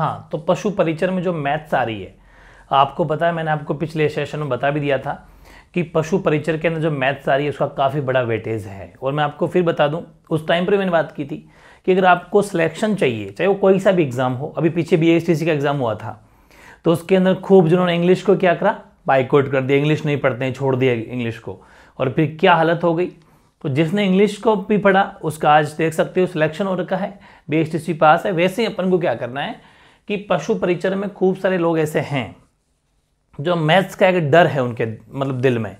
हाँ तो पशु परिचर में जो मैथ्स आ रही है आपको पता है मैंने आपको पिछले सेशन में बता भी दिया था कि पशु परिचर के अंदर जो मैथ्स आ रही है उसका काफ़ी बड़ा वेटेज है और मैं आपको फिर बता दूं उस टाइम पर मैंने बात की थी कि अगर आपको सिलेक्शन चाहिए चाहे वो कोई सा भी एग्ज़ाम हो अभी पीछे बी का एग्ज़ाम हुआ था तो उसके अंदर खूब जिन्होंने इंग्लिश को क्या करा बाइकआउट कर दिया इंग्लिश नहीं पढ़ते हैं छोड़ दिया इंग्लिश को और फिर क्या हालत हो गई तो जिसने इंग्लिश को भी पढ़ा उसका आज देख सकते हो सिलेक्शन हो रखा है बी पास है वैसे ही अपन को क्या करना है कि पशु परिचर में खूब सारे लोग ऐसे हैं जो मैथ्स का एक डर है उनके मतलब दिल में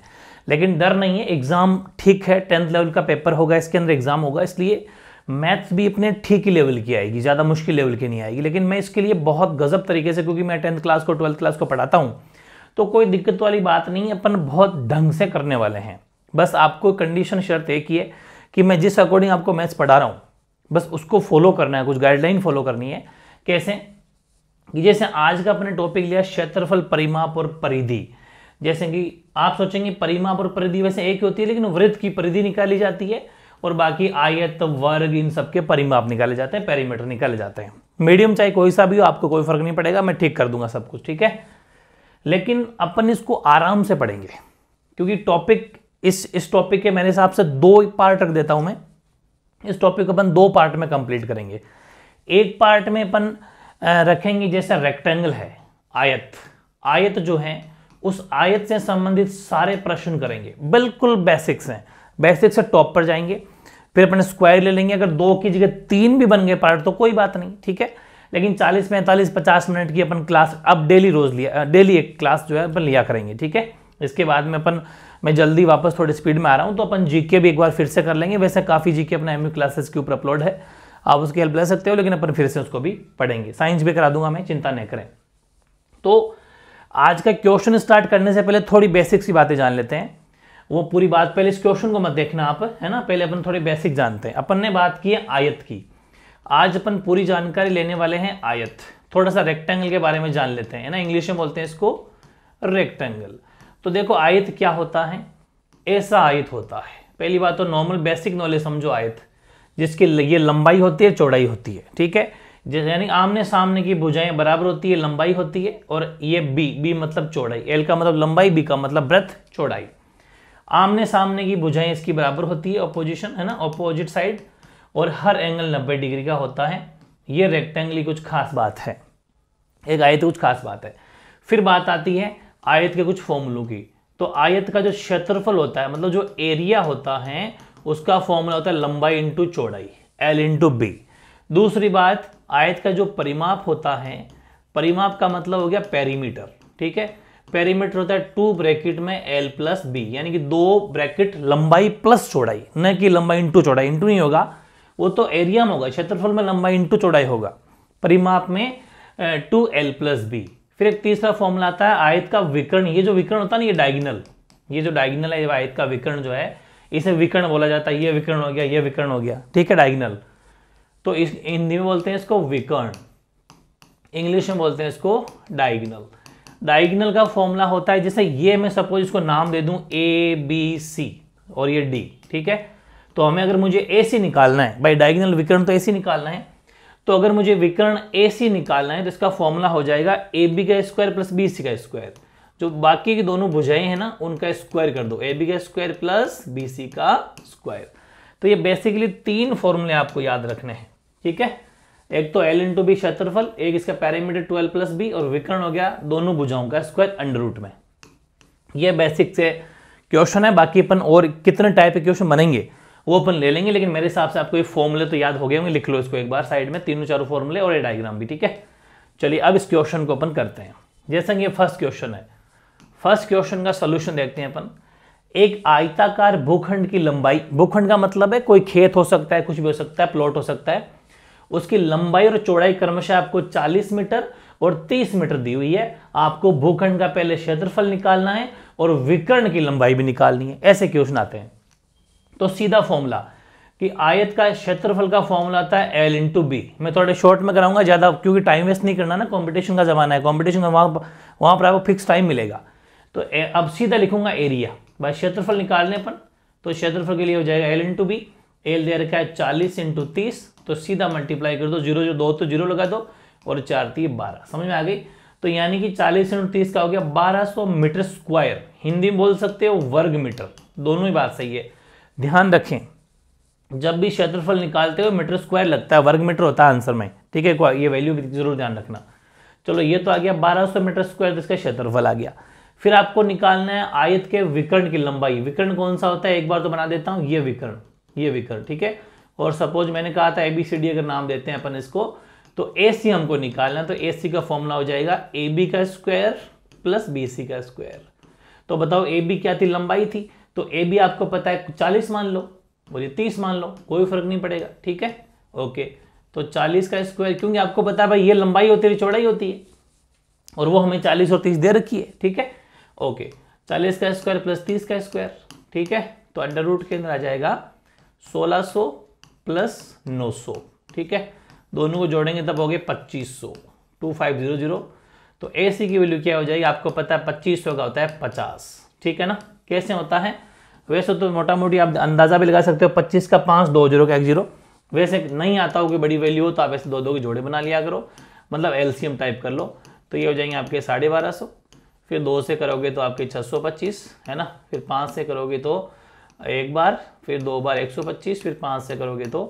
लेकिन डर नहीं है एग्ज़ाम ठीक है टेंथ लेवल का पेपर होगा इसके अंदर एग्ज़ाम होगा इसलिए मैथ्स भी अपने ठीक ही लेवल की आएगी ज़्यादा मुश्किल लेवल की नहीं आएगी लेकिन मैं इसके लिए बहुत गजब तरीके से क्योंकि मैं टेंथ क्लास को ट्वेल्थ क्लास को पढ़ाता हूँ तो कोई दिक्कत वाली बात नहीं अपन बहुत ढंग से करने वाले हैं बस आपको कंडीशन शर्त एक ही है कि मैं जिस अकॉर्डिंग आपको मैथ्स पढ़ा रहा हूँ बस उसको फॉलो करना है कुछ गाइडलाइन फॉलो करनी है कैसे कि जैसे आज का अपने टॉपिक लिया क्षेत्रफल परिमाप और परिधि जैसे कि आप सोचेंगे परिमाप और परिधि वैसे एक होती है लेकिन वृत्त की परिधि निकाली जाती है और बाकी आयत वर्ग इन सबके परिमाप निकाले जाते हैं पेरीमीटर निकाले जाते हैं मीडियम चाहे कोई सा भी हो आपको कोई फर्क नहीं पड़ेगा मैं ठीक कर दूंगा सब कुछ ठीक है लेकिन अपन इसको आराम से पढ़ेंगे क्योंकि टॉपिक इस इस टॉपिक के मेरे हिसाब से दो पार्ट रख देता हूं मैं इस टॉपिक को अपन दो पार्ट में कंप्लीट करेंगे एक पार्ट में अपन रखेंगे जैसा रेक्टेंगल है आयत आयत जो है उस आयत से संबंधित सारे प्रश्न करेंगे बिल्कुल बेसिक्स हैं बेसिक्स से टॉप पर जाएंगे फिर अपने स्क्वायर ले लेंगे अगर दो की जगह तीन भी बन गए पार्ट तो कोई बात नहीं ठीक है लेकिन 40 पैंतालीस 50 मिनट की अपन क्लास अब डेली रोज लिया डेली एक क्लास जो है अपन लिया करेंगे ठीक है इसके बाद में अपन मैं जल्दी वापस थोड़ी स्पीड में आ रहा हूँ तो अपन जीके भी एक बार फिर से कर लेंगे वैसे काफ़ी जीके अपना एमयू क्लासेस e के ऊपर अपलोड है आप उसकी हेल्प ले सकते हो लेकिन अपन फिर से उसको भी पढ़ेंगे साइंस भी करा दूंगा मैं चिंता नहीं करें तो आज का क्वेश्चन स्टार्ट करने से पहले थोड़ी बेसिक सी बातें जान लेते हैं वो पूरी बात पहले इस क्वेश्चन को मत देखना आप है ना पहले अपन थोड़ी बेसिक जानते हैं अपन ने बात की है आयत की आज अपन पूरी जानकारी लेने वाले हैं आयत थोड़ा सा रेक्टेंगल के बारे में जान लेते हैं ना इंग्लिश में बोलते हैं इसको रेक्टेंगल तो देखो आयत क्या होता है ऐसा आयत होता है पहली बात तो नॉर्मल बेसिक नॉलेज समझो आयत जिसकी ये लंबाई होती है चौड़ाई होती है ठीक है जैसे यानी आमने सामने की भुजाएं बराबर होती है लंबाई होती है और ये बी बी मतलब चौड़ाई एल का मतलब लंबाई बी का मतलब ब्रथ चौड़ाई आमने सामने की भुजाएं इसकी बराबर होती है अपोजिशन है ना अपोजिट साइड और हर एंगल 90 डिग्री का होता है ये रेक्टेंगल ही कुछ खास बात है एक आयत कुछ खास बात है फिर बात आती है आयत के कुछ फॉर्मुलों की तो आयत का जो क्षेत्रफल होता है मतलब जो एरिया होता है उसका फॉर्मूला होता है लंबाई इंटू चौड़ाई एल इंटू बी दूसरी बात आयत का जो परिमाप होता है परिमाप का मतलब हो गया पेरीमीटर ठीक है पेरीमीटर होता है टू ब्रैकेट में एल प्लस बी यानी कि दो ब्रैकेट लंबाई प्लस चौड़ाई न कि लंबाई इंटू चौड़ाई इंटू नहीं होगा वो तो एरिया में होगा क्षेत्रफल में लंबाई इंटू चौड़ाई होगा परिमाप में टू एल प्लस बी फिर एक तीसरा फॉर्मूला आता है आयत का विकर्ण ये जो विकर्ण होता है ना ये डायगनल ये जो डायगनल है आयत का विकर्ण जो है इसे विकर्ण बोला जाता है ये विकर्ण हो गया ये विकर्ण हो गया ठीक है डाइगनल तो इस हिंदी में बोलते हैं इसको विकर्ण इंग्लिश में बोलते हैं इसको डाइगनल डाइगनल का फॉर्मूला होता है जैसे ये मैं सपोज इसको नाम दे दूं ए बी सी और ये डी ठीक है तो हमें अगर मुझे ए सी निकालना है भाई डाइगनल विकर्ण तो ए सी निकालना है तो अगर मुझे विकर्ण ए सी निकालना है तो इसका फॉर्मूला हो जाएगा ए बी का स्क्वायर प्लस बी सी का स्क्वायर जो बाकी की दोनों भुजाएं हैं ना उनका स्क्वायर कर दो ए बी का स्क्वायर प्लस बी सी का स्क्वायर तो ये बेसिकली तीन फॉर्मूले आपको याद रखने हैं ठीक है एक तो एल इंटू बी क्षेत्रफल एक इसका पैरामीटर ट्वेल्व प्लस बी और विकर्ण हो गया दोनों भुजाओं का स्क्वायर अंडर रूट में ये बेसिक से क्वेश्चन है बाकी अपन और कितने टाइप के क्वेश्चन बनेंगे वो अपन ले लेंगे लेकिन मेरे हिसाब से आपको ये फॉर्मूले तो याद हो गए होंगे लिख लो इसको एक बार साइड में तीनों चारों फॉर्मूले और ये डायग्राम भी ठीक है चलिए अब इस क्वेश्चन को अपन करते हैं जैसा कि ये फर्स्ट क्वेश्चन है फर्स्ट क्वेश्चन का सोल्यूशन देखते हैं अपन एक आयताकार भूखंड की लंबाई भूखंड का मतलब है कोई खेत हो सकता है कुछ भी हो सकता है प्लॉट हो सकता है उसकी लंबाई और चौड़ाई क्रमशः आपको 40 मीटर और 30 मीटर दी हुई है आपको भूखंड का पहले क्षेत्रफल निकालना है और विकर्ण की लंबाई भी निकालनी है ऐसे क्वेश्चन आते हैं तो सीधा फॉर्मूला कि आयत का क्षेत्रफल का फॉर्मूला आता है एल इंटू बी मैं थोड़े शॉर्ट में कराऊंगा ज़्यादा क्योंकि टाइम वेस्ट नहीं करना ना कंपटीशन का ज़माना है कंपटीशन का वहाँ वहां पर आपको फिक्स टाइम मिलेगा तो अब सीधा लिखूंगा एरिया भाई क्षेत्रफल निकालने पर तो क्षेत्रफल के लिए हो जाएगा एल इंटू बी एल दे रखा है चालीस इंटू तीस तो सीधा मल्टीप्लाई कर दो जीरो जो दो तो जीरो लगा दो और चार ती बारह समझ में आ गई तो यानी कि चालीस इंटू तीस का हो गया बारह सौ मीटर स्क्वायर हिंदी में बोल सकते हो वर्ग मीटर दोनों ही बात सही है ध्यान रखें जब भी क्षेत्रफल निकालते हो मीटर स्क्वायर लगता है वर्ग मीटर होता है आंसर में ठीक है ये वैल्यू भी जरूर ध्यान रखना चलो ये तो आ गया 1200 मीटर स्क्वायर तो इसका क्षेत्रफल आ गया फिर आपको निकालना है आयत के विकर्ण की लंबाई विकर्ण कौन सा होता है एक बार तो बना देता हूं ये विकर्ण ये विकर्ण ठीक है और सपोज मैंने कहा था एबीसीडी अगर नाम देते हैं अपन इसको तो ए सी हमको निकालना है तो ए सी का फॉर्मूला हो जाएगा ए बी का स्क्वायर प्लस बी सी का स्क्वायर तो बताओ ए बी क्या थी लंबाई थी तो ए बी आपको पता है चालीस मान लो बोलिए तीस मान लो कोई फर्क नहीं पड़ेगा ठीक है ओके तो चालीस का स्क्वायर क्योंकि आपको पता है भाई ये लंबाई होती है चौड़ाई होती है और वो हमें चालीस और तीस दे रखी है ठीक है ओके चालीस का स्क्वायर प्लस तीस का स्क्वायर ठीक है तो अंडर रूट के अंदर आ जाएगा सोलह सो प्लस नौ सौ ठीक है दोनों को जोड़ेंगे तब हो गए पच्चीस सौ टू फाइव जीरो जीरो तो ए सी की वैल्यू क्या हो जाएगी आपको पता है पच्चीस सौ का होता है पचास ठीक है ना कैसे होता है वैसे तो मोटा मोटी आप अंदाज़ा भी लगा सकते हो पच्चीस का पाँच दो जीरो का एक जीरो वैसे नहीं आता हो कि बड़ी वैल्यू हो तो आप ऐसे दो दो के जोड़े बना लिया करो मतलब एलसीएम टाइप कर लो तो ये हो जाएंगे आपके साढ़े बारह सौ फिर दो से करोगे तो आपके 625 है ना फिर पाँच से करोगे तो एक बार फिर दो बार 125 फिर पाँच से करोगे तो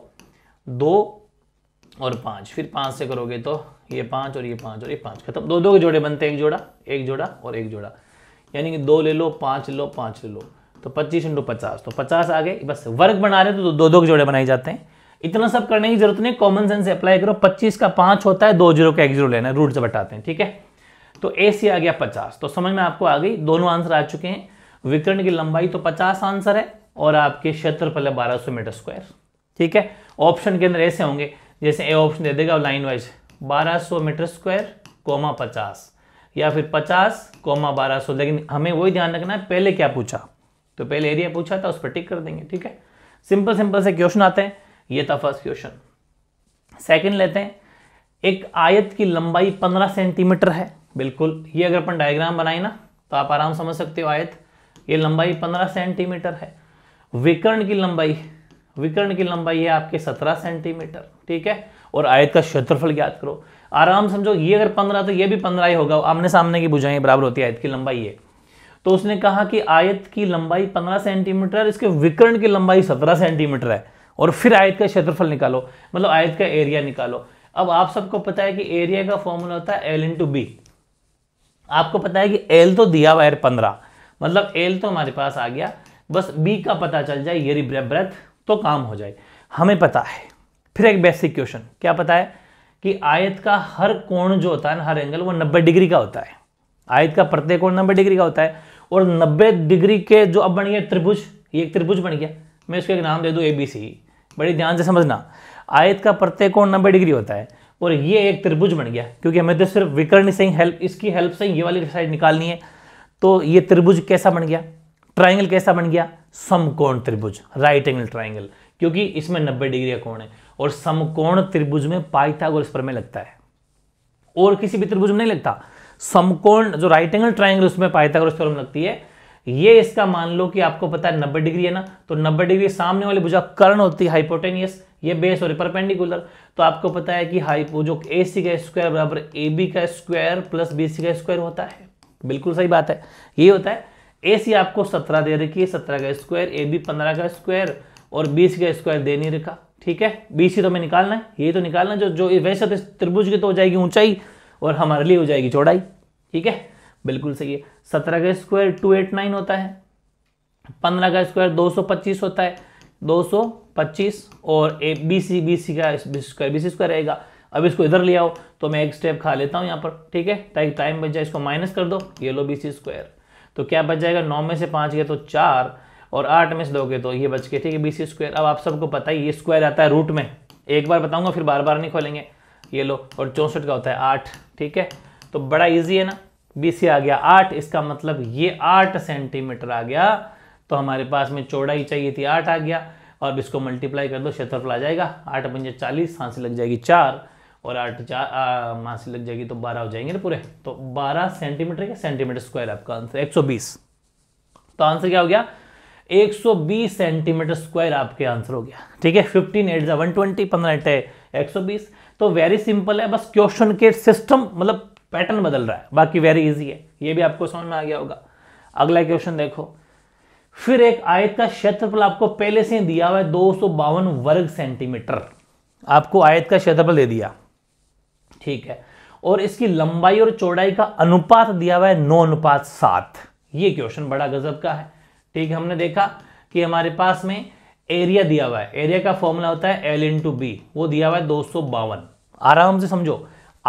दो और पाँच फिर पाँच से करोगे तो ये पाँच और ये पाँच और ये पाँच खत्म दो दो के जोड़े बनते हैं एक जोड़ा एक जोड़ा और एक जोड़ा यानी कि दो ले लो पाँच लो पाँच ले लो तो पच्चीस इंटू पचास तो पचास आ गए बस वर्ग बना रहे तो दो दो के जोड़े बनाए जाते हैं इतना सब करने की जरूरत नहीं कॉमन सेंस अप्लाई करो पच्चीस का पाँच होता है दो जीरो का एक जीरो लेना रूट से बटाते हैं ठीक है तो ए सी आ गया पचास तो समझ में आपको आ गई दोनों आंसर आ चुके हैं विकर्ण की लंबाई तो पचास आंसर है और आपके क्षेत्रफल है बारह सौ मीटर स्क्वायर ठीक है ऑप्शन के अंदर ऐसे होंगे जैसे ए ऑप्शन दे देगा line wise 1200 metre square comma पचास या फिर 50 कोमा 1200 लेकिन हमें वही ध्यान रखना है पहले क्या पूछा तो पहले एरिया पूछा था उस पर टिक कर देंगे ठीक है सिंपल सिंपल से क्वेश्चन आते हैं ये था फर्स्ट क्वेश्चन सेकेंड लेते हैं एक आयत की लंबाई पंद्रह सेंटीमीटर है बिल्कुल ये अगर अपन डायग्राम बनाए ना तो आप आराम समझ सकते हो आयत ये लंबाई 15 सेंटीमीटर है विकर्ण की लंबाई विकर्ण की लंबाई है आपके 17 सेंटीमीटर ठीक है और आयत का क्षेत्रफल ज्ञात करो आराम समझो ये अगर 15 तो ये भी 15 ही होगा आमने सामने की बुझाई बराबर होती है आयत की लंबाई है तो उसने कहा कि आयत की लंबाई पंद्रह सेंटीमीटर इसके विकर्ण की लंबाई सत्रह सेंटीमीटर है और फिर आयत का क्षेत्रफल निकालो मतलब आयत का एरिया निकालो अब आप सबको पता है कि एरिया का फॉर्मूला होता है एल इंटू बी आपको पता है कि एल तो दिया हुआ है पंद्रह मतलब एल तो हमारे पास आ गया बस बी का पता चल जाए ये ब्रेथ तो काम हो जाए हमें पता है फिर एक बेसिक क्वेश्चन क्या पता है कि आयत का हर कोण जो होता है ना हर एंगल वो नब्बे डिग्री का होता है आयत का प्रत्येक कोण नब्बे डिग्री का होता है और नब्बे डिग्री के जो अब बन गया त्रिभुज ये एक त्रिभुज बन गया मैं इसको एक नाम दे दूँ ए बी सी बड़ी ध्यान से समझना आयत का प्रत्येक कोण नब्बे डिग्री होता है और ये एक त्रिभुज बन गया क्योंकि हमें तो सिर्फ विकर्ण से ही हेल्प इसकी हेल्प से ये वाली साइड निकालनी है तो ये त्रिभुज कैसा बन गया ट्राइंगल कैसा बन गया समकोण त्रिभुज राइट एंगल ट्राइंगल क्योंकि इसमें नब्बे डिग्री का कोण है और समकोण त्रिभुज में पाइथागोरस प्रमेय लगता है और किसी भी त्रिभुज में नहीं लगता समकोण जो राइट एंगल ट्राइंगल उसमें पाइथागोरस प्रमेय लगती है ये इसका मान लो कि आपको पता है नब्बे डिग्री है ना तो नब्बे डिग्री सामने वाली भुजा कर्ण होती है हाइपोटेनियस ये बेस और परपेंडिकुलर तो आपको पता है कि हाइपो जो ए सी का स्क्वायर बराबर ए बी का स्क्वायर प्लस बी सी का स्क्वायर होता है बिल्कुल सही बात है ये होता है ए सी आपको सत्रह दे रखी है सत्रह का स्क्वायर ए बी पंद्रह का स्क्वायर और बीस का स्क्वायर दे नहीं रखा ठीक है बी सी तो हमें निकालना है ये तो निकालना जो जो वैसे तो त्रिभुज की तो हो जाएगी ऊंचाई और हमारे लिए हो जाएगी चौड़ाई ठीक है बिल्कुल सही है सत्रह का स्क्वायर टू एट नाइन होता है पंद्रह का स्क्वायर दो सौ पच्चीस होता है 225 और A B C B C का स्क्वायर बी सी स्क्वायर रहेगा अब इसको इधर ले आओ तो मैं एक स्टेप खा लेता हूँ यहाँ पर ठीक है ताकि टाइम बच जाए इसको माइनस कर दो ये लो बी सी स्क्वायर तो क्या बच जाएगा नौ में से पाँच गए तो चार और आठ में से दो गए तो ये बच गए ठीक है बी सी स्क्वायर अब आप सबको पता ही ये स्क्वायर आता है रूट में एक बार बताऊँगा फिर बार बार नहीं खोलेंगे ये लो और चौंसठ का होता है आठ ठीक है तो बड़ा ईजी है ना बी सी आ गया आठ इसका मतलब ये आठ सेंटीमीटर आ गया तो हमारे पास में चौड़ाई चाहिए थी आठ आ गया और इसको मल्टीप्लाई कर दो क्षेत्रफल आ जाएगा आठ पंजे चालीस फांसी लग जाएगी चार और आठ चार फांसी लग जाएगी तो बारह हो जाएंगे ना पूरे तो बारह सेंटीमीटर के सेंटीमीटर स्क्वायर आपका आंसर एक सौ बीस तो आंसर क्या हो गया 120 सेंटीमीटर स्क्वायर आपके आंसर हो गया ठीक है 15 एट जा 120 15 एट है बीस तो वेरी सिंपल है बस क्वेश्चन के सिस्टम मतलब पैटर्न बदल रहा है बाकी वेरी इजी है ये भी आपको समझ में आ गया होगा अगला क्वेश्चन देखो फिर एक आयत का क्षेत्रफल आपको पहले से दिया हुआ है दो वर्ग सेंटीमीटर आपको आयत का क्षेत्रफल दे दिया ठीक है और इसकी लंबाई और चौड़ाई का अनुपात दिया हुआ है नौ अनुपात सात ये क्वेश्चन बड़ा गजब का है ठीक है हमने देखा कि हमारे पास में एरिया दिया हुआ है एरिया का फॉर्मूला होता है एल इन टू बी वो दिया हुआ है दो सौ बावन आराम से समझो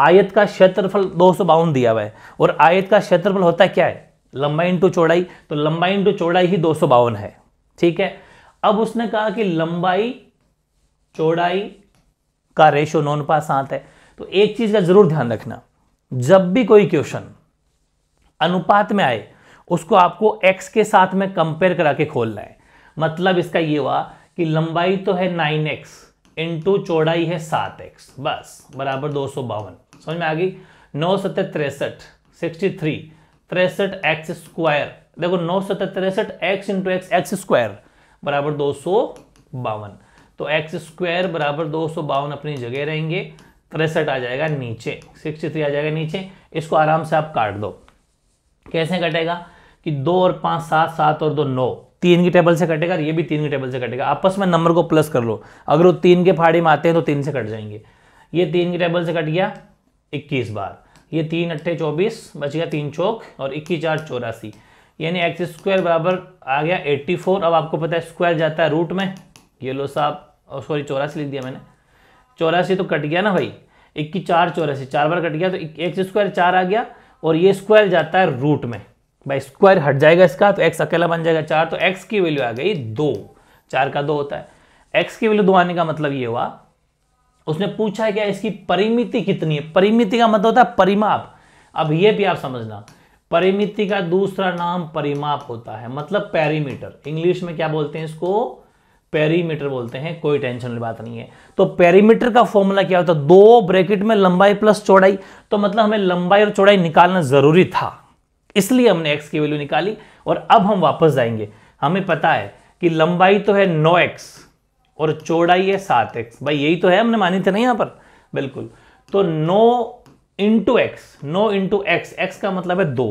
आयत का क्षेत्रफल दो सौ बावन दिया हुआ है और आयत का क्षेत्रफल होता है क्या है लंबाई इंटू चौड़ाई तो लंबाई इंटू चौड़ाई ही दो है ठीक है अब उसने कहा कि लंबाई चौड़ाई का रेशो नॉन पास सात है तो एक चीज का जरूर ध्यान रखना जब भी कोई क्वेश्चन अनुपात में आए उसको आपको x के साथ में कंपेयर करा के खोलना है मतलब इसका यह हुआ कि लंबाई तो है 9x एक्स इंटू चौड़ाई है 7x बस बराबर दो समझ में आ गई नौ सत्तर तिरसठ सिक्सटी थ्री तिरसठ एक्स स्क्वायर देखो नौ सत्तर तिरसठ X into X X square बराबर दो सौ बावन तो एक्स स्क्वायर बराबर दो सौ बावन अपनी जगह रहेंगे तिरसठ आ जाएगा नीचे सिक्सटी थ्री आ जाएगा नीचे इसको आराम से आप काट दो कैसे कटेगा कि दो और पाँच सात सात और दो नौ तीन की टेबल से कटेगा और ये भी तीन की टेबल से कटेगा आपस में नंबर को प्लस कर लो अगर वो तीन के फाड़ी में आते हैं तो तीन से कट जाएंगे ये तीन की टेबल से कट गया इक्कीस बार ये तीन अट्ठे चौबीस बच गया तीन चौक और इक्कीस चार चौरासी यानी एक्स स्क्वायर बराबर आ गया एट्टी फोर अब आपको पता है स्क्वायर जाता है रूट में ये लो साहब और सॉरी चौरासी लिख दिया मैंने चौरासी तो कट गया ना भाई इक्कीस चार चौरासी चार बार कट गया तो एक्स स्क्वायर चार आ गया और ये स्क्वायर जाता है रूट में भाई स्क्वायर हट जाएगा इसका तो एक्स अकेला बन जाएगा चार तो एक्स की वैल्यू आ गई दो चार का दो होता है एक्स की वैल्यू दो आने का मतलब ये हुआ उसने पूछा है क्या इसकी परिमिति कितनी है परिमिति का मतलब होता है परिमाप अब ये भी आप समझना परिमिति का दूसरा नाम परिमाप होता है मतलब पेरीमीटर इंग्लिश में क्या बोलते हैं इसको पेरीमीटर बोलते हैं कोई टेंशन वाली बात नहीं है तो पेरीमीटर का फॉर्मूला क्या होता है दो ब्रैकेट में लंबाई प्लस चौड़ाई तो मतलब हमें लंबाई और चौड़ाई निकालना जरूरी था इसलिए हमने एक्स की वैल्यू निकाली और अब हम वापस जाएंगे हमें पता है कि लंबाई तो है नो एक्स और चौड़ाई है सात एक्स भाई यही तो है हमने मानी थी ना यहाँ पर बिल्कुल तो नो इंटू एक्स नो इंटू एक्स एक्स का मतलब है दो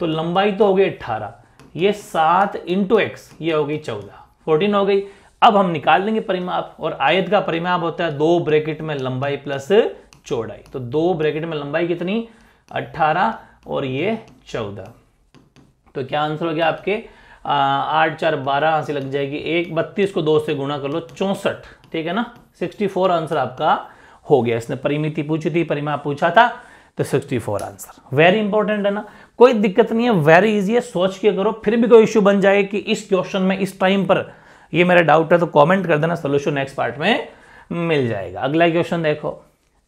तो लंबाई तो हो गई अट्ठारह ये सात इंटू एक्स ये हो गई चौदह फोर्टीन हो गई अब हम निकाल लेंगे परिमाप और आयत का परिमाप होता है दो ब्रैकेट में लंबाई प्लस चौड़ाई तो दो ब्रैकेट में लंबाई कितनी अट्ठारह और ये चौदह तो क्या आंसर हो गया आपके आठ चार बारह हाँ से लग जाएगी एक बत्तीस को दो से गुणा कर लो चौंसठ ठीक है ना सिक्सटी फोर आंसर आपका हो गया इसने परिमिति पूछी थी परिमा पूछा था तो sixty four answer very important है ना कोई दिक्कत नहीं है वेरी इजी है सोच के करो फिर भी कोई इश्यू बन जाए कि इस क्वेश्चन में इस टाइम पर ये मेरा डाउट है तो कॉमेंट कर देना सोल्यूशन नेक्स्ट पार्ट में मिल जाएगा अगला क्वेश्चन देखो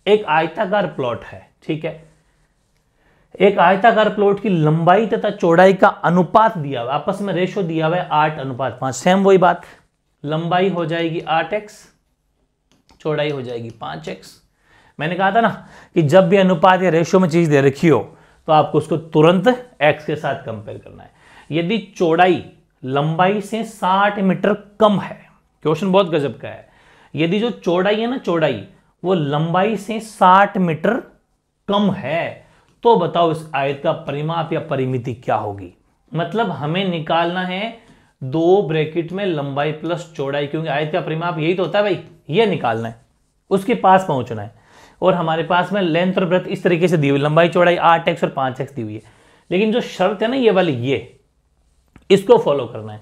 एक आयताकार प्लॉट है ठीक है एक आयताकार प्लॉट की लंबाई तथा चौड़ाई का अनुपात दिया हुआ आपस में रेशो दिया हुआ है आठ अनुपात पांच सेम वही बात लंबाई हो जाएगी आठ एक्स चौड़ाई हो जाएगी पांच एक्स मैंने कहा था ना कि जब भी अनुपात या रेशो में चीज दे रखी हो तो आपको उसको तुरंत एक्स के साथ कंपेयर करना है यदि चौड़ाई लंबाई से साठ मीटर कम है क्वेश्चन बहुत गजब का है यदि जो चौड़ाई है ना चौड़ाई वो लंबाई से साठ मीटर कम है तो बताओ इस आयत का परिमाप या परिमिति क्या होगी मतलब हमें निकालना है दो ब्रैकेट में लंबाई प्लस चौड़ाई क्योंकि आयत का परिमाप यही तो होता है भाई ये निकालना है उसके पास पहुंचना है और हमारे पास में लेंथ और ब्रेथ इस तरीके से दी हुई लंबाई चौड़ाई आठ एक्स और पांच एक्स दी हुई है लेकिन जो शर्त है ना ये वाली ये इसको फॉलो करना है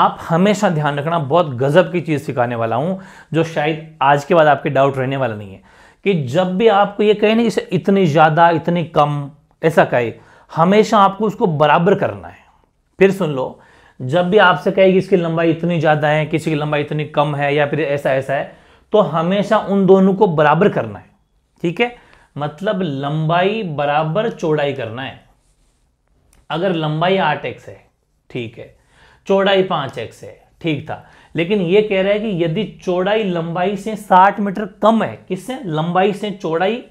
आप हमेशा ध्यान रखना बहुत गजब की चीज़ सिखाने वाला हूं जो शायद आज के बाद आपके डाउट रहने वाला नहीं है कि जब भी आपको ये कहे ना इसे इतनी ज़्यादा इतनी कम ऐसा कहे हमेशा आपको उसको बराबर करना है फिर सुन लो जब भी आपसे कहे कि इसकी लंबाई इतनी ज़्यादा है किसी की लंबाई इतनी कम है या फिर ऐसा ऐसा है तो हमेशा उन दोनों को बराबर करना है ठीक है मतलब लंबाई बराबर चौड़ाई करना है अगर लंबाई आठ एक्स है ठीक है चौड़ाई पांच एक्स है ठीक था लेकिन ये कह रहा है कि यदि चौड़ाई लंबाई से 60 मीटर कम है किससे लंबाई से चौड़ाई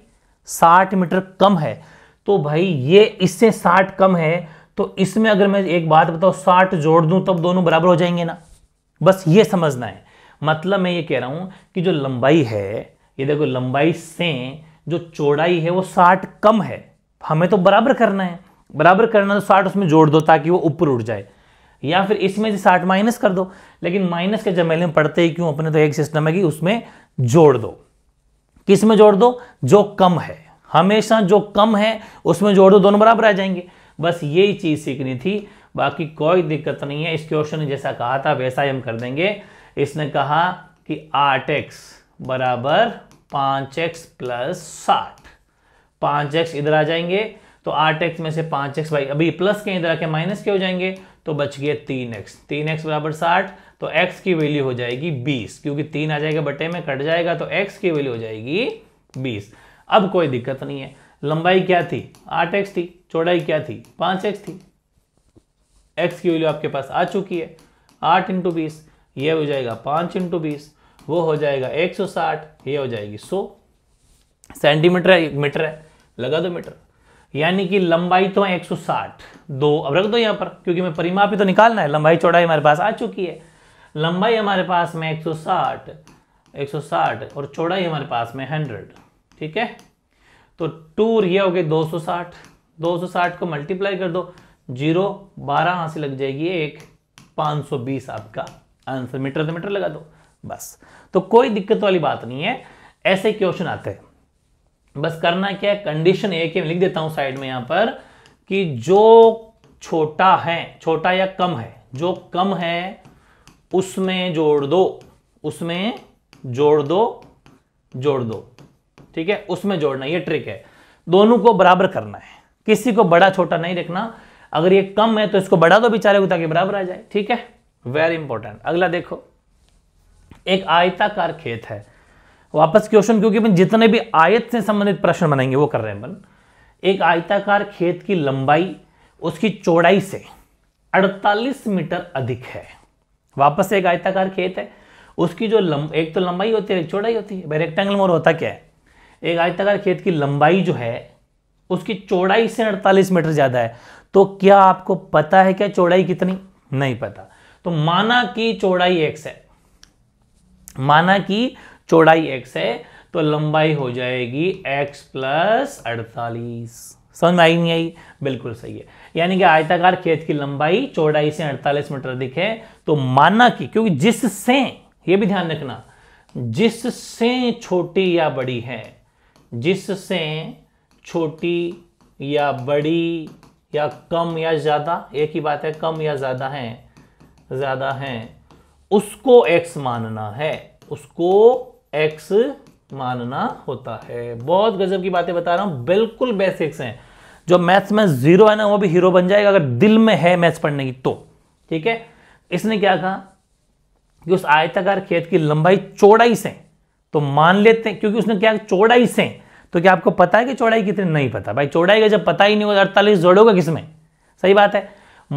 60 मीटर कम है तो भाई ये इससे 60 कम है तो इसमें अगर मैं एक बात बताऊ 60 जोड़ दूं तब दोनों बराबर हो जाएंगे ना बस ये समझना है मतलब मैं ये कह रहा हूं कि जो लंबाई है ये देखो लंबाई से जो चौड़ाई है वो साठ कम है हमें तो बराबर करना है बराबर करना तो साठ उसमें जोड़ दो ताकि वो ऊपर उठ जाए या फिर इसमें से साठ माइनस कर दो लेकिन माइनस के जमेले में पढ़ते ही क्यों अपने तो एक सिस्टम है कि उसमें जोड़ दो किस में जोड़ दो जो कम है हमेशा जो कम है उसमें जोड़ दो दोनों बराबर आ जाएंगे बस यही चीज़ सीखनी थी बाकी कोई दिक्कत नहीं है इस क्वेश्चन ने जैसा कहा था वैसा ही हम कर देंगे इसने कहा कि आठ एक्स बराबर पांच एक्स प्लस साठ पांच एक्स इधर आ जाएंगे तो आठ एक्स में से पांच एक्स भाई अभी प्लस के इधर आके माइनस के हो जाएंगे तो बच गया तीन एक्स तीन एक्स बराबर साठ तो एक्स की वैल्यू हो जाएगी बीस क्योंकि तीन आ जाएगा बटे में कट जाएगा तो एक्स की वैल्यू हो जाएगी बीस अब कोई दिक्कत नहीं है लंबाई क्या थी आठ एक्स थी चौड़ाई क्या थी पांच एक्स थी एक्स की वैल्यू आपके पास आ चुकी है आठ इंटू बीस ये हो जाएगा पांच इंटू बीस वो हो जाएगा एक सौ साठ ये हो जाएगी सौ सेंटीमीटर है मीटर है लगा दो मीटर यानी कि लंबाई तो 160 दो अब रख दो यहां पर क्योंकि मैं परिमापी तो निकालना है लंबाई चौड़ाई हमारे पास आ चुकी है लंबाई हमारे पास में 160 160 और चौड़ाई हमारे पास में 100 ठीक है तो टू रिया हो गए 260 260 को मल्टीप्लाई कर दो जीरो बारह हाँ से लग जाएगी एक 520 आपका आंसर मीटर से मीटर लगा दो बस तो कोई दिक्कत वाली बात नहीं है ऐसे क्वेश्चन आते हैं बस करना क्या है कंडीशन एक लिख देता हूं साइड में यहां पर कि जो छोटा है छोटा या कम है जो कम है उसमें जोड़ दो उसमें जोड़ दो जोड़ दो ठीक है उसमें जोड़ना ये ट्रिक है दोनों को बराबर करना है किसी को बड़ा छोटा नहीं रखना अगर ये कम है तो इसको बड़ा दो बेचारे को ताकि बराबर आ जाए ठीक है वेरी इंपॉर्टेंट अगला देखो एक आयताकार खेत है वापस क्वेश्चन क्योंकि अपन जितने भी आयत से संबंधित प्रश्न बनाएंगे वो कर रहे हैं अपन एक आयताकार खेत की लंबाई उसकी चौड़ाई से 48 मीटर अधिक है वापस एक आयताकार खेत है उसकी जो लंब एक तो लंबाई होती है एक चौड़ाई होती है भाई रेक्टेंगल मोर होता क्या है एक आयताकार खेत की लंबाई जो है उसकी चौड़ाई से 48 मीटर ज़्यादा है तो क्या आपको पता है क्या चौड़ाई कितनी नहीं पता तो माना की चौड़ाई एक्स है माना की चौड़ाई x है तो लंबाई हो जाएगी x प्लस अड़तालीस समझ में आई नहीं आई बिल्कुल सही है यानी कि आयताकार खेत की लंबाई चौड़ाई से 48 मीटर अधिक है तो माना कि क्योंकि जिससे ये भी ध्यान रखना जिससे छोटी या बड़ी है जिससे छोटी या बड़ी या कम या ज़्यादा एक ही बात है कम या ज़्यादा है ज़्यादा है उसको x मानना है उसको एक्स मानना होता है बहुत गजब की बातें बता रहा हूं बिल्कुल बेसिक्स हैं जो मैथ्स में जीरो है ना वो भी हीरो बन जाएगा अगर दिल में है मैथ्स पढ़ने की तो ठीक है इसने क्या कहा कि उस आयताकार खेत की लंबाई चौड़ाई से तो मान लेते हैं क्योंकि उसने क्या चौड़ाई से तो क्या आपको पता है कि चौड़ाई कितनी नहीं पता भाई चौड़ाई का जब पता ही नहीं होगा अड़तालीस किस किसमें सही बात है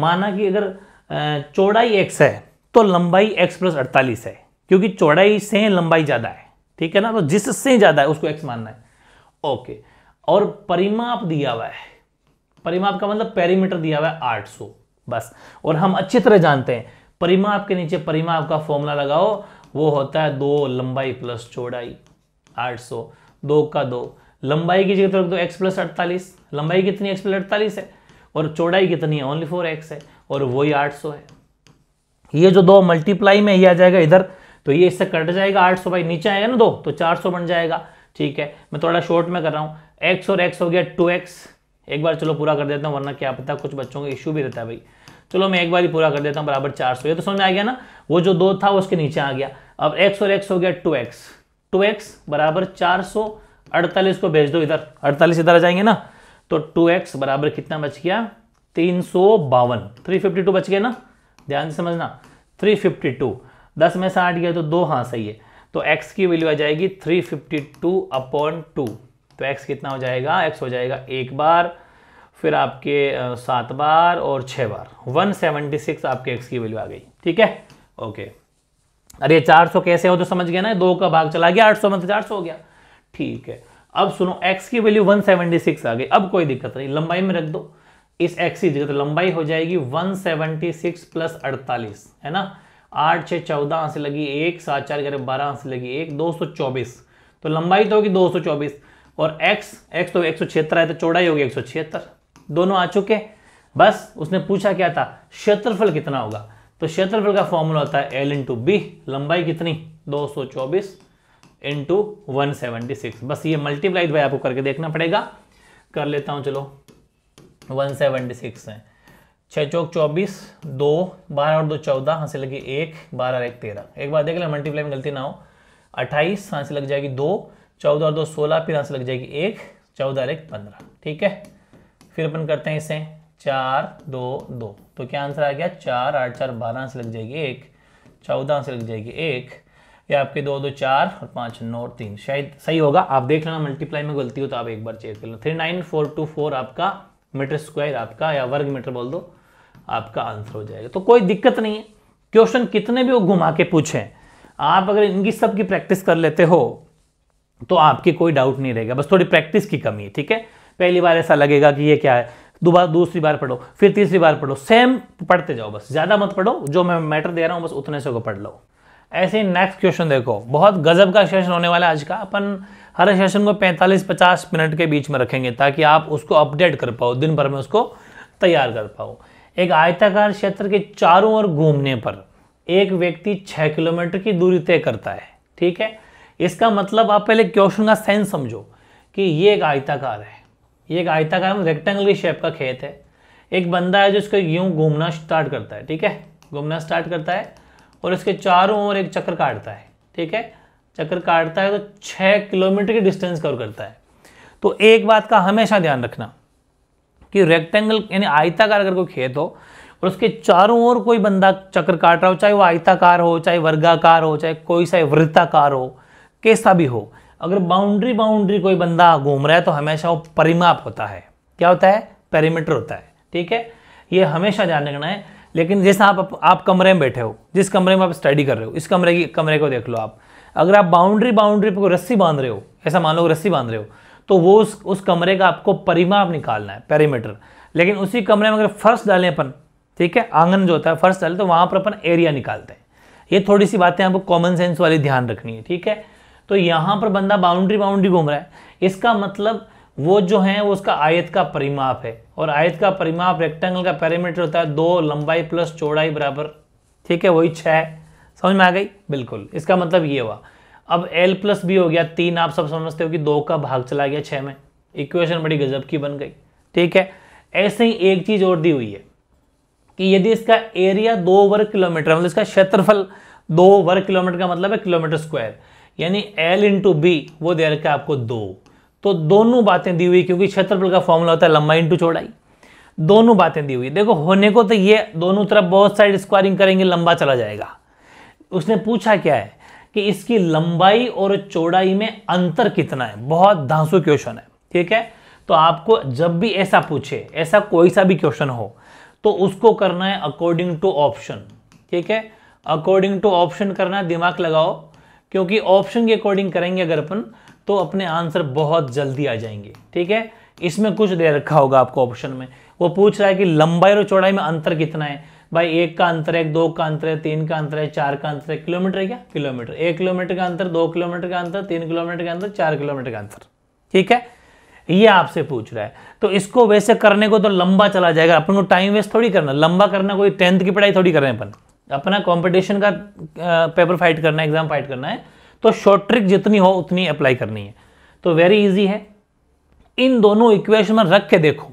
माना कि अगर चौड़ाई एक्स है तो लंबाई एक्स प्लस अड़तालीस है क्योंकि चौड़ाई से लंबाई ज़्यादा है ठीक है ना तो जिससे ज्यादा है उसको एक्स मानना है ओके और परिमाप दिया हुआ है परिमाप का मतलब पेरीमीटर दिया हुआ है 800 बस और हम अच्छी तरह जानते हैं परिमाप के नीचे परिमाप का फॉर्मूला लगाओ वो होता है दो लंबाई प्लस चौड़ाई 800 दो का दो लंबाई की जगह तो रख दो एक्स प्लस अड़तालीस लंबाई कितनी एक्स प्लस अड़तालीस है और चौड़ाई कितनी है ओनली फोर एक्स है और वही आठ सौ है ये जो दो मल्टीप्लाई में ही आ जाएगा इधर तो ये इससे कट जाएगा आठ सौ भाई नीचे आएगा ना दो तो चार सौ बन जाएगा ठीक है मैं थोड़ा शॉर्ट में कर रहा हूँ एक्स और एक्स हो गया टू एक्स एक बार चलो पूरा कर देता हूँ वरना क्या पता कुछ बच्चों का इशू भी रहता है भाई चलो मैं एक बार ही पूरा कर देता हूँ बराबर चार सौ ये तो समझ में आ गया ना वो जो दो था उसके नीचे आ गया अब एक्स और एक्स हो गया टू एक्स टू एक्स बराबर चार सौ अड़तालीस को भेज दो इधर अड़तालीस इधर आ जाएंगे ना तो टू एक्स बराबर कितना बच गया तीन सौ बावन थ्री फिफ्टी टू बच गया ना ध्यान से समझना थ्री फिफ्टी टू दस में से आठ गया तो दो हाँ सही है तो एक्स की वैल्यू आ जाएगी three fifty two upon two तो एक्स कितना हो जाएगा एक्स हो जाएगा एक बार फिर आपके सात बार और छः बार 176 आपके एक्स की वैल्यू आ गई ठीक है ओके अरे 400 कैसे हो तो समझ गया ना दो का भाग चला गया 800 सौ मतलब चार हो गया ठीक है अब सुनो एक्स की वैल्यू 176 आ गई अब कोई दिक्कत नहीं लंबाई में रख दो इस एक्स की जगह तो लंबाई हो जाएगी वन प्लस 48 है ना आठ छः चौदह आंसर लगी एक सात चार ग्यारह बारह आंसर लगी एक दो सौ चौबीस तो लंबाई तो होगी दो सौ चौबीस और एक्स एक्स तो एक सौ छिहत्तर है तो चौड़ाई होगी एक सौ छिहत्तर दोनों आ चुके बस उसने पूछा क्या था क्षेत्रफल कितना होगा तो क्षेत्रफल का फॉर्मूला होता है एल इंटू बी लंबाई कितनी दो सौ चौबीस इंटू वन सेवेंटी सिक्स बस ये मल्टीप्लाइड भाई आपको करके देखना पड़ेगा कर लेता हूँ चलो वन सेवेंटी सिक्स है छः चौक चौबीस दो बारह और दो चौदह हाँ से लगी एक बारह और एक तेरह एक बार देख लें मल्टीप्लाई में गलती ना हो अट्ठाईस हाँ से लग जाएगी दो चौदह और दो सोलह फिर हाँ से लग जाएगी एक चौदह और एक पंद्रह ठीक है फिर अपन करते हैं इसे चार दो दो तो क्या आंसर आ गया चार आठ चार बारह से लग जाएगी एक चौदह से लग जाएगी एक या आपके दो दो चार और पाँच नौ और तीन शायद सही होगा आप देख लेना मल्टीप्लाई में गलती हो तो आप एक बार चेक कर लो three nine four two four आपका मीटर स्क्वायर आपका या वर्ग मीटर बोल दो आपका आंसर हो जाएगा तो कोई दिक्कत नहीं है क्वेश्चन कितने भी वो घुमा के पूछें आप अगर इनकी सब की प्रैक्टिस कर लेते हो तो आपके कोई डाउट नहीं रहेगा बस थोड़ी प्रैक्टिस की कमी है ठीक है पहली बार ऐसा लगेगा कि ये क्या है दोबारा दूसरी बार पढ़ो फिर तीसरी बार पढ़ो सेम पढ़ते जाओ बस ज़्यादा मत पढ़ो जो मैं मैटर दे रहा हूँ बस उतने से को पढ़ लो ऐसे ही नेक्स्ट क्वेश्चन देखो बहुत गजब का सेशन होने वाला है आज का अपन हर सेशन को 45-50 मिनट के बीच में रखेंगे ताकि आप उसको अपडेट कर पाओ दिन भर में उसको तैयार कर पाओ एक आयताकार क्षेत्र के चारों ओर घूमने पर एक व्यक्ति छः किलोमीटर की दूरी तय करता है ठीक है इसका मतलब आप पहले क्वेश्चन का सेंस समझो कि ये एक आयताकार है ये एक आयताकार रेक्टेंगल की शेप का खेत है एक बंदा है जो इसको यूं घूमना स्टार्ट करता है ठीक है घूमना स्टार्ट करता है और इसके चारों ओर एक चक्कर काटता है ठीक है चक्कर काटता है तो छः किलोमीटर की डिस्टेंस कवर करता है तो एक बात का हमेशा ध्यान रखना कि रेक्टेंगल यानी आयताकार अगर कोई खेत हो और उसके चारों ओर कोई बंदा चक्र काट रहा हो चाहे वो आयताकार हो चाहे वर्गाकार हो चाहे कोई सा वृत्ताकार हो कैसा भी हो अगर बाउंड्री बाउंड्री कोई बंदा घूम रहा है तो हमेशा वो परिमाप होता है क्या होता है पेरीमीटर होता है ठीक है ये हमेशा ध्यान रखना है लेकिन जैसे आप आप कमरे में बैठे हो जिस कमरे में आप स्टडी कर रहे हो इस कमरे की कमरे को देख लो आप अगर आप बाउंड्री बाउंड्री पर कोई रस्सी बांध रहे हो ऐसा मान लो रस्सी बांध रहे हो तो वो उस उस कमरे का आपको परिमाप निकालना है पेरीमीटर लेकिन उसी कमरे में अगर फर्श डालें अपन ठीक है आंगन जो होता है फर्श डालें तो वहां पर अपन एरिया निकालते हैं ये थोड़ी सी बातें आपको कॉमन सेंस वाली ध्यान रखनी है ठीक है तो यहां पर बंदा बाउंड्री बाउंड्री घूम रहा है इसका मतलब वो जो है वो उसका आयत का परिमाप है और आयत का परिमाप रेक्टेंगल का पैरामीटर होता है दो लंबाई प्लस चौड़ाई बराबर ठीक है वही छह समझ में आ गई बिल्कुल इसका मतलब ये हुआ अब एल प्लस बी हो गया तीन आप सब समझते हो कि दो का भाग चला गया छह में इक्वेशन बड़ी गजब की बन गई ठीक है ऐसे ही एक चीज़ और दी हुई है कि यदि इसका एरिया दो वर्ग किलोमीटर मतलब इसका क्षेत्रफल दो वर्ग किलोमीटर का मतलब है किलोमीटर स्क्वायर यानी एल इंटू बी वो दे रखा है आपको दो तो दोनों बातें दी हुई क्योंकि क्षेत्रफल का फॉर्मूला होता है लंबाई इंटू चौड़ाई दोनों बातें दी हुई देखो होने को तो ये दोनों तरफ बहुत साइड स्क्वायरिंग करेंगे लंबा चला जाएगा उसने पूछा क्या है कि इसकी लंबाई और चौड़ाई में अंतर कितना है बहुत धांसू क्वेश्चन है ठीक है तो आपको जब भी ऐसा पूछे ऐसा कोई सा भी क्वेश्चन हो तो उसको करना है अकॉर्डिंग टू ऑप्शन ठीक है अकॉर्डिंग टू ऑप्शन करना दिमाग लगाओ क्योंकि ऑप्शन के अकॉर्डिंग करेंगे अगर अपन तो अपने आंसर बहुत जल्दी आ जाएंगे ठीक है इसमें कुछ दे रखा होगा आपको ऑप्शन में वो पूछ रहा है कि लंबाई और चौड़ाई में अंतर कितना है भाई एक का अंतर है दो का अंतर है तीन का अंतर है चार का अंतर है किलोमीटर है क्या किलोमीटर एक किलोमीटर का अंतर दो किलोमीटर का अंतर तीन किलोमीटर का अंतर चार किलोमीटर का अंतर ठीक है ये आपसे पूछ रहा है तो इसको वैसे करने को तो लंबा चला जाएगा अपन को टाइम वेस्ट थोड़ी करना लंबा करना कोई टेंथ की पढ़ाई थोड़ी कर रहे हैं अपन अपना कंपटीशन का पेपर फाइट करना है एग्जाम फाइट करना है तो शॉर्ट ट्रिक जितनी हो उतनी अप्लाई करनी है तो वेरी इजी है इन दोनों इक्वेशन में रख के देखो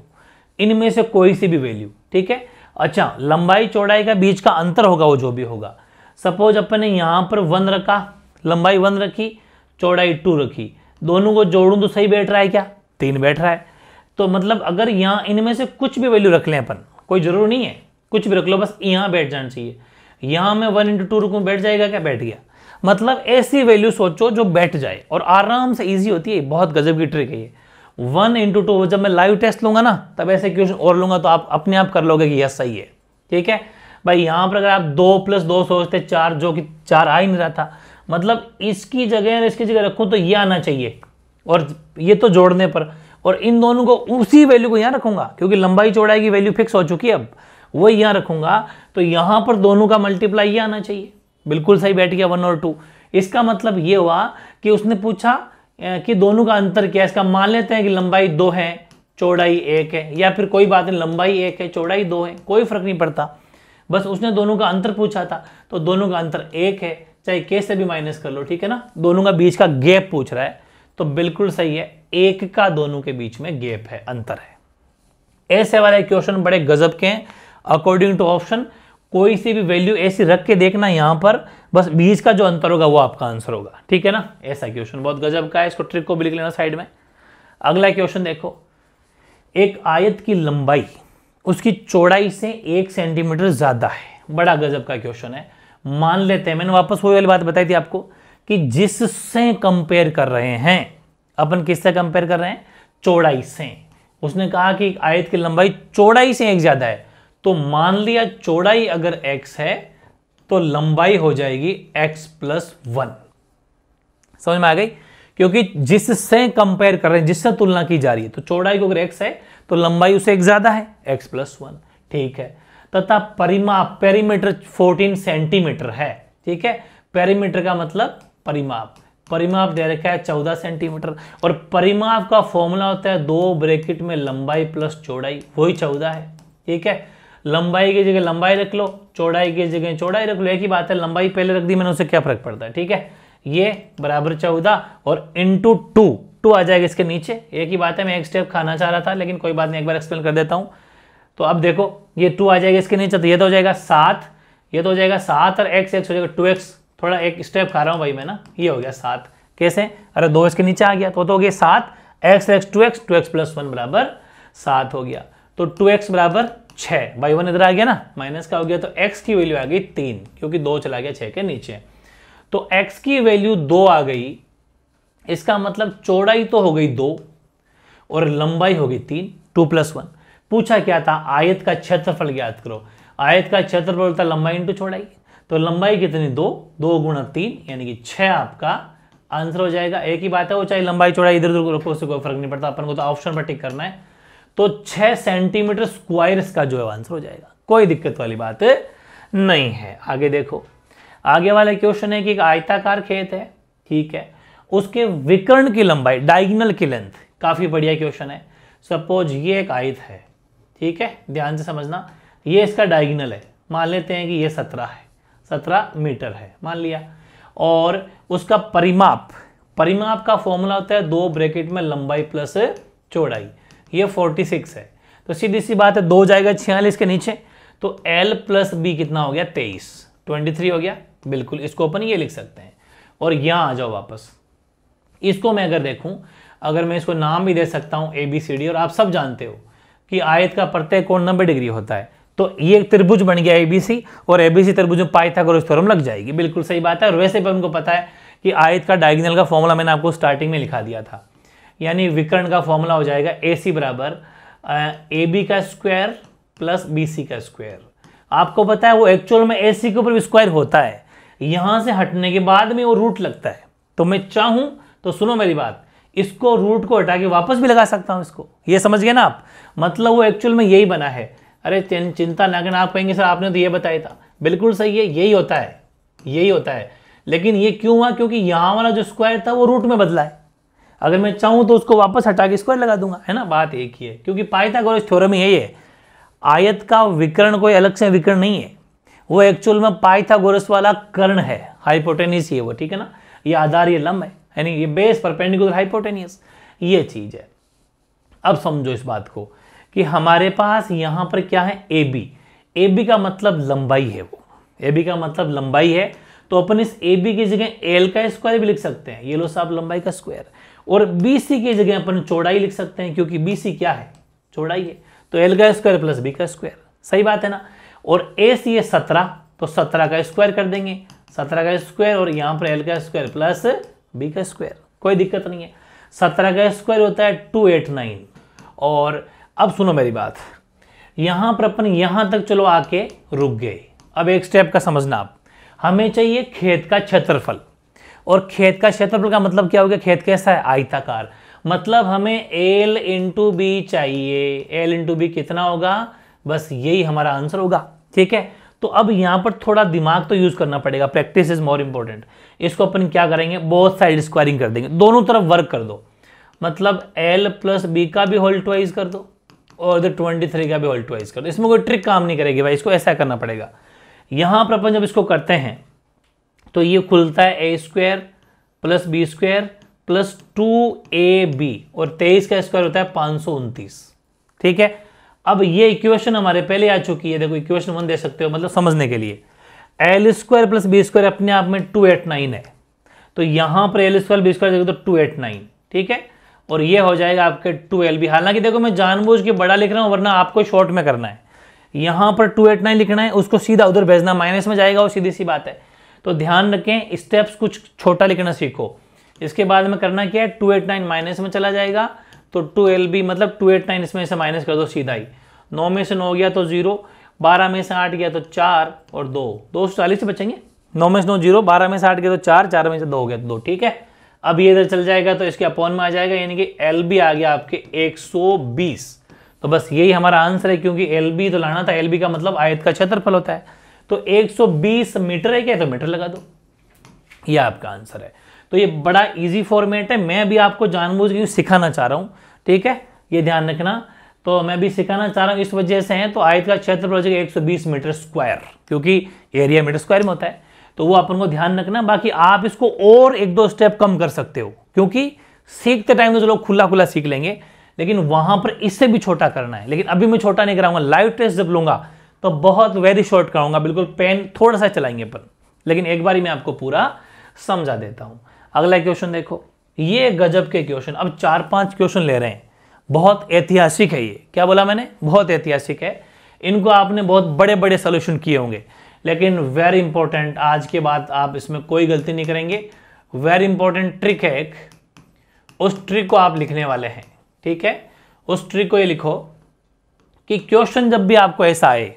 इनमें से कोई सी भी वैल्यू ठीक है अच्छा लंबाई चौड़ाई का बीच का अंतर होगा वो जो भी होगा सपोज अपन ने यहाँ पर वन रखा लंबाई वन रखी चौड़ाई टू रखी दोनों को जोड़ू तो सही बैठ रहा है क्या तीन बैठ रहा है तो मतलब अगर यहाँ इनमें से कुछ भी वैल्यू रख लें अपन कोई जरूर नहीं है कुछ भी रख लो बस यहाँ बैठ जाना चाहिए यहाँ मैं वन इंटू टू रुकूँ बैठ जाएगा क्या बैठ गया मतलब ऐसी वैल्यू सोचो जो बैठ जाए और आराम से ईजी होती है बहुत गजब की ट्रिक है ये वन इंटू टू जब मैं लाइव टेस्ट लूंगा ना तब ऐसे क्वेश्चन और लूंगा तो आप अपने आप कर लोगे कि यस सही है ठीक है भाई यहां पर अगर आप दो प्लस दो सोचते चार जो कि चार आ ही नहीं रहा था मतलब इसकी जगह इसकी जगह रखूं तो ये आना चाहिए और ये तो जोड़ने पर और इन दोनों को उसी वैल्यू को यहां रखूंगा क्योंकि लंबाई चौड़ाई की वैल्यू फिक्स हो चुकी है अब वो यहां रखूंगा तो यहां पर दोनों का मल्टीप्लाई ये आना चाहिए बिल्कुल सही बैठ गया वन और टू इसका मतलब ये हुआ कि उसने पूछा कि दोनों का अंतर क्या है इसका मान लेते हैं कि लंबाई दो है चौड़ाई एक है या फिर कोई बात नहीं लंबाई एक है चौड़ाई दो है कोई फर्क नहीं पड़ता बस उसने दोनों का अंतर पूछा था तो दोनों का अंतर एक है चाहे के से भी माइनस कर लो ठीक है ना दोनों का बीच का गैप पूछ रहा है तो बिल्कुल सही है एक का दोनों के बीच में गैप है अंतर है ऐसे वाले क्वेश्चन बड़े गजब के हैं अकॉर्डिंग टू ऑप्शन कोई सी भी वैल्यू ऐसी रख के देखना यहाँ पर बस बीच का जो अंतर होगा वो आपका आंसर होगा ठीक है ना ऐसा क्वेश्चन बहुत गजब का है इसको ट्रिक को भी लिख लेना साइड में अगला क्वेश्चन देखो एक आयत की लंबाई उसकी चौड़ाई से एक सेंटीमीटर ज़्यादा है बड़ा गजब का क्वेश्चन है मान लेते हैं मैंने वापस वही वाली बात बताई थी आपको कि जिससे कंपेयर कर रहे हैं अपन किससे कंपेयर कर रहे हैं चौड़ाई से उसने कहा कि आयत की लंबाई चौड़ाई से एक ज़्यादा है तो मान लिया चौड़ाई अगर x है तो लंबाई हो जाएगी x प्लस वन समझ में आ गई क्योंकि जिससे कंपेयर कर रहे हैं जिससे तुलना की जा रही है तो चौड़ाई को अगर x है तो लंबाई उसे एक ज्यादा है x प्लस वन ठीक है तथा परिमाप पेरीमीटर 14 सेंटीमीटर है ठीक है पेरीमीटर का मतलब परिमाप परिमाप दे रखा है चौदह सेंटीमीटर और परिमाप का फॉर्मूला होता है दो ब्रैकेट में लंबाई प्लस चौड़ाई वही चौदह है ठीक है लंबाई की जगह लंबाई रख लो चौड़ाई की जगह चौड़ाई रख लो एक ही बात है लंबाई पहले रख दी मैंने उससे क्या फर्क पड़ता है ठीक है ये बराबर चौदह और इंटू टू टू आ जाएगा इसके नीचे एक ही बात है मैं एक स्टेप खाना चाह रहा था लेकिन कोई बात नहीं एक बार एक्सप्लेन कर देता हूं तो अब देखो ये टू आ जाएगा इसके नीचे तो ये तो हो जाएगा सात ये तो हो जाएगा सात और एक्स एक्स हो जाएगा टू एक्स थोड़ा एक स्टेप खा रहा हूं भाई मैं ना ये हो गया सात कैसे अरे दो इसके नीचे आ गया तो तो हो गया सात X X two X two X plus one बराबर सात हो गया तो टू एक्स बराबर छः बाई वन इधर आ गया ना माइनस का हो गया तो एक्स की वैल्यू आ गई तीन क्योंकि दो चला गया छह के नीचे तो एक्स की वैल्यू दो आ गई इसका मतलब चौड़ाई तो हो गई दो और लंबाई हो गई तीन टू प्लस वन पूछा क्या था आयत का क्षेत्रफल ज्ञात करो आयत का क्षेत्रफल होता लंबाई इंटू चौड़ाई तो लंबाई कितनी दो दो गुणा तीन यानी कि छह आपका आंसर हो जाएगा एक ही बात है वो चाहे लंबाई चौड़ाई इधर उधर रखो उससे कोई फर्क नहीं पड़ता अपन को तो ऑप्शन पर टिक करना है तो छह सेंटीमीटर स्क्वायर इसका जो है आंसर हो जाएगा कोई दिक्कत वाली बात नहीं है आगे देखो आगे वाला क्वेश्चन है कि एक आयताकार खेत है ठीक है उसके विकर्ण की लंबाई डायगनल की लेंथ काफी बढ़िया क्वेश्चन है सपोज ये एक आयत है ठीक है ध्यान से समझना ये इसका डायगनल है मान लेते हैं कि ये सत्रह है सत्रह मीटर है मान लिया और उसका परिमाप परिमाप का फॉर्मूला होता है दो ब्रैकेट में लंबाई प्लस चौड़ाई ये फोर्टी सिक्स है तो सीधी सी बात है दो जाएगा छियालीस के नीचे तो एल प्लस बी कितना हो गया तेईस ट्वेंटी हो गया बिल्कुल इसको अपन ये लिख सकते हैं और यहाँ आ जाओ वापस इसको मैं अगर देखूँ अगर मैं इसको नाम भी दे सकता हूँ ए बी सी डी और आप सब जानते हो कि आयत का प्रत्येक कोण नब्बे डिग्री होता है तो ये त्रिभुज बन गया एबीसी और एबीसी त्रिभुज में पाइथागोरस थ्योरम लग जाएगी बिल्कुल सही बात है और वैसे भी उनको पता है कि आयत का डायगनल का फॉर्मूला मैंने आपको स्टार्टिंग में लिखा दिया था यानी विकर्ण का फॉर्मूला हो जाएगा ए सी बराबर ए बी का स्क्वायर प्लस बी सी का स्क्वायर आपको पता है वो एक्चुअल में ए सी के ऊपर स्क्वायर होता है यहां से हटने के बाद में वो रूट लगता है तो मैं चाहूं तो सुनो मेरी बात इसको रूट को हटा के वापस भी लगा सकता हूं इसको ये समझ गए ना आप मतलब वो एक्चुअल में यही बना है अरे चिंता ना करना आप कहेंगे सर आपने तो ये बताया था बिल्कुल सही है यही होता है यही होता है लेकिन ये क्यों हुआ क्योंकि यहां वाला जो स्क्वायर था वो रूट में बदला है अगर मैं चाहूँ तो उसको वापस हटा के स्क्वायर लगा दूंगा है ना बात एक ही है क्योंकि पाइथागोरस थ्योरम ही है आयत का विकर्ण कोई अलग से विकर्ण नहीं है वो एक्चुअल में पाइथागोरस वाला कर्ण है हाइपोटेनियस ये वो ठीक है ना ये आधार ये लंब है यानी ये बेस परपेंडिकुलर हाइपोटेनियस ये चीज़ है अब समझो इस बात को कि हमारे पास यहां पर क्या है ए बी ए बी का मतलब लंबाई है वो ए बी का मतलब लंबाई है तो अपन इस ए बी की जगह एल का स्क्वायर भी लिख सकते हैं ये लो साहब लंबाई का स्क्वायर और बीसी की जगह अपन चौड़ाई लिख सकते हैं क्योंकि बी सी क्या है चौड़ाई है तो एल का स्क्वायर प्लस बी का स्क्वायर सही बात है ना और ए सी है सत्रह तो सत्रह का स्क्वायर कर देंगे सत्रह का स्क्वायर और यहां पर एल का स्क्वायर प्लस बी का स्क्वायर कोई दिक्कत नहीं है सत्रह का स्क्वायर होता है टू एट नाइन और अब सुनो मेरी बात यहां पर अपन यहां तक चलो आके रुक गए अब एक स्टेप का समझना आप हमें चाहिए खेत का क्षेत्रफल और खेत का क्षेत्रफल का मतलब क्या हो गया खेत कैसा है आयताकार मतलब हमें एल इंटू बी चाहिए एल इंटू बी कितना होगा बस यही हमारा आंसर होगा ठीक है तो अब यहां पर थोड़ा दिमाग तो यूज़ करना पड़ेगा प्रैक्टिस इज मोर इंपोर्टेंट इसको अपन क्या करेंगे बहुत साइड स्क्वायरिंग कर देंगे दोनों तरफ वर्क कर दो मतलब एल प्लस बी का भी होल ट्वाइस कर दो और इधर ट्वेंटी थ्री का भी होल ट्वाइस कर दो इसमें कोई ट्रिक काम नहीं करेगी भाई इसको ऐसा करना पड़ेगा यहां पर अपन जब इसको करते हैं तो ये खुलता है A square plus B square plus two A B और तेईस का स्क्वायर होता है पाँच ठीक है अब ये इक्वेशन हमारे पहले आ चुकी है देखो इक्वेशन वन दे सकते हो मतलब समझने के लिए L square plus B square अपने आप में टू एट नाइन है तो यहां पर एल स्क्वायर बी स्क्वायर देखो तो टू एट नाइन ठीक है और ये हो जाएगा आपके टू एल बी हालांकि देखो मैं जानबूझ के बड़ा लिख रहा हूं वरना आपको शॉर्ट में करना है यहां पर टू एट नाइन लिखना है उसको सीधा उधर भेजना माइनस में जाएगा और सीधी सी बात है तो ध्यान रखें स्टेप्स कुछ छोटा लिखना सीखो इसके बाद में करना क्या है टू एट नाइन माइनस में चला जाएगा तो टू एल बी मतलब टू एट नाइन इसमें से माइनस कर दो सीधा ही नौ में से नौ गया तो जीरो बारह में से आठ गया तो चार और दो दो सौ चालीस से बचेंगे नौ में से नौ जीरो बारह में से आठ गया तो चार चार में से दो हो गया तो दो ठीक है अब ये इधर चल जाएगा तो इसके अपॉन में आ जाएगा यानी कि एल बी आ गया आपके एक सौ बीस तो बस यही हमारा आंसर है क्योंकि एल बी तो लाना था एल बी का मतलब आयत का क्षेत्रफल होता है तो 120 मीटर है क्या तो मीटर लगा दो ये आपका आंसर है तो ये बड़ा इजी फॉर्मेट है मैं भी आपको जानबूझ के सिखाना चाह रहा हूं ठीक है ये ध्यान रखना तो मैं भी सिखाना चाह रहा हूं इस वजह से है तो आयत का क्षेत्र प्रोजेक्ट 120 मीटर स्क्वायर क्योंकि एरिया मीटर स्क्वायर में होता है तो वो अपन को ध्यान रखना बाकी आप इसको और एक दो स्टेप कम कर सकते हो क्योंकि सीखते टाइम तो चलो खुला खुला सीख लेंगे लेकिन वहां पर इससे भी छोटा करना है लेकिन अभी मैं छोटा नहीं कराऊंगा लाइव टेस्ट जब लूंगा तो बहुत वेरी शॉर्ट कराऊंगा बिल्कुल पेन थोड़ा सा चलाएंगे पर लेकिन एक बार ही मैं आपको पूरा समझा देता हूं अगला क्वेश्चन देखो ये गजब के क्वेश्चन अब चार पांच क्वेश्चन ले रहे हैं बहुत ऐतिहासिक है ये क्या बोला मैंने बहुत ऐतिहासिक है इनको आपने बहुत बड़े बड़े सोल्यूशन किए होंगे लेकिन वेरी इंपॉर्टेंट आज के बाद आप इसमें कोई गलती नहीं करेंगे वेरी इंपॉर्टेंट ट्रिक है एक उस ट्रिक को आप लिखने वाले हैं ठीक है उस ट्रिक को ये लिखो कि क्वेश्चन जब भी आपको ऐसा आए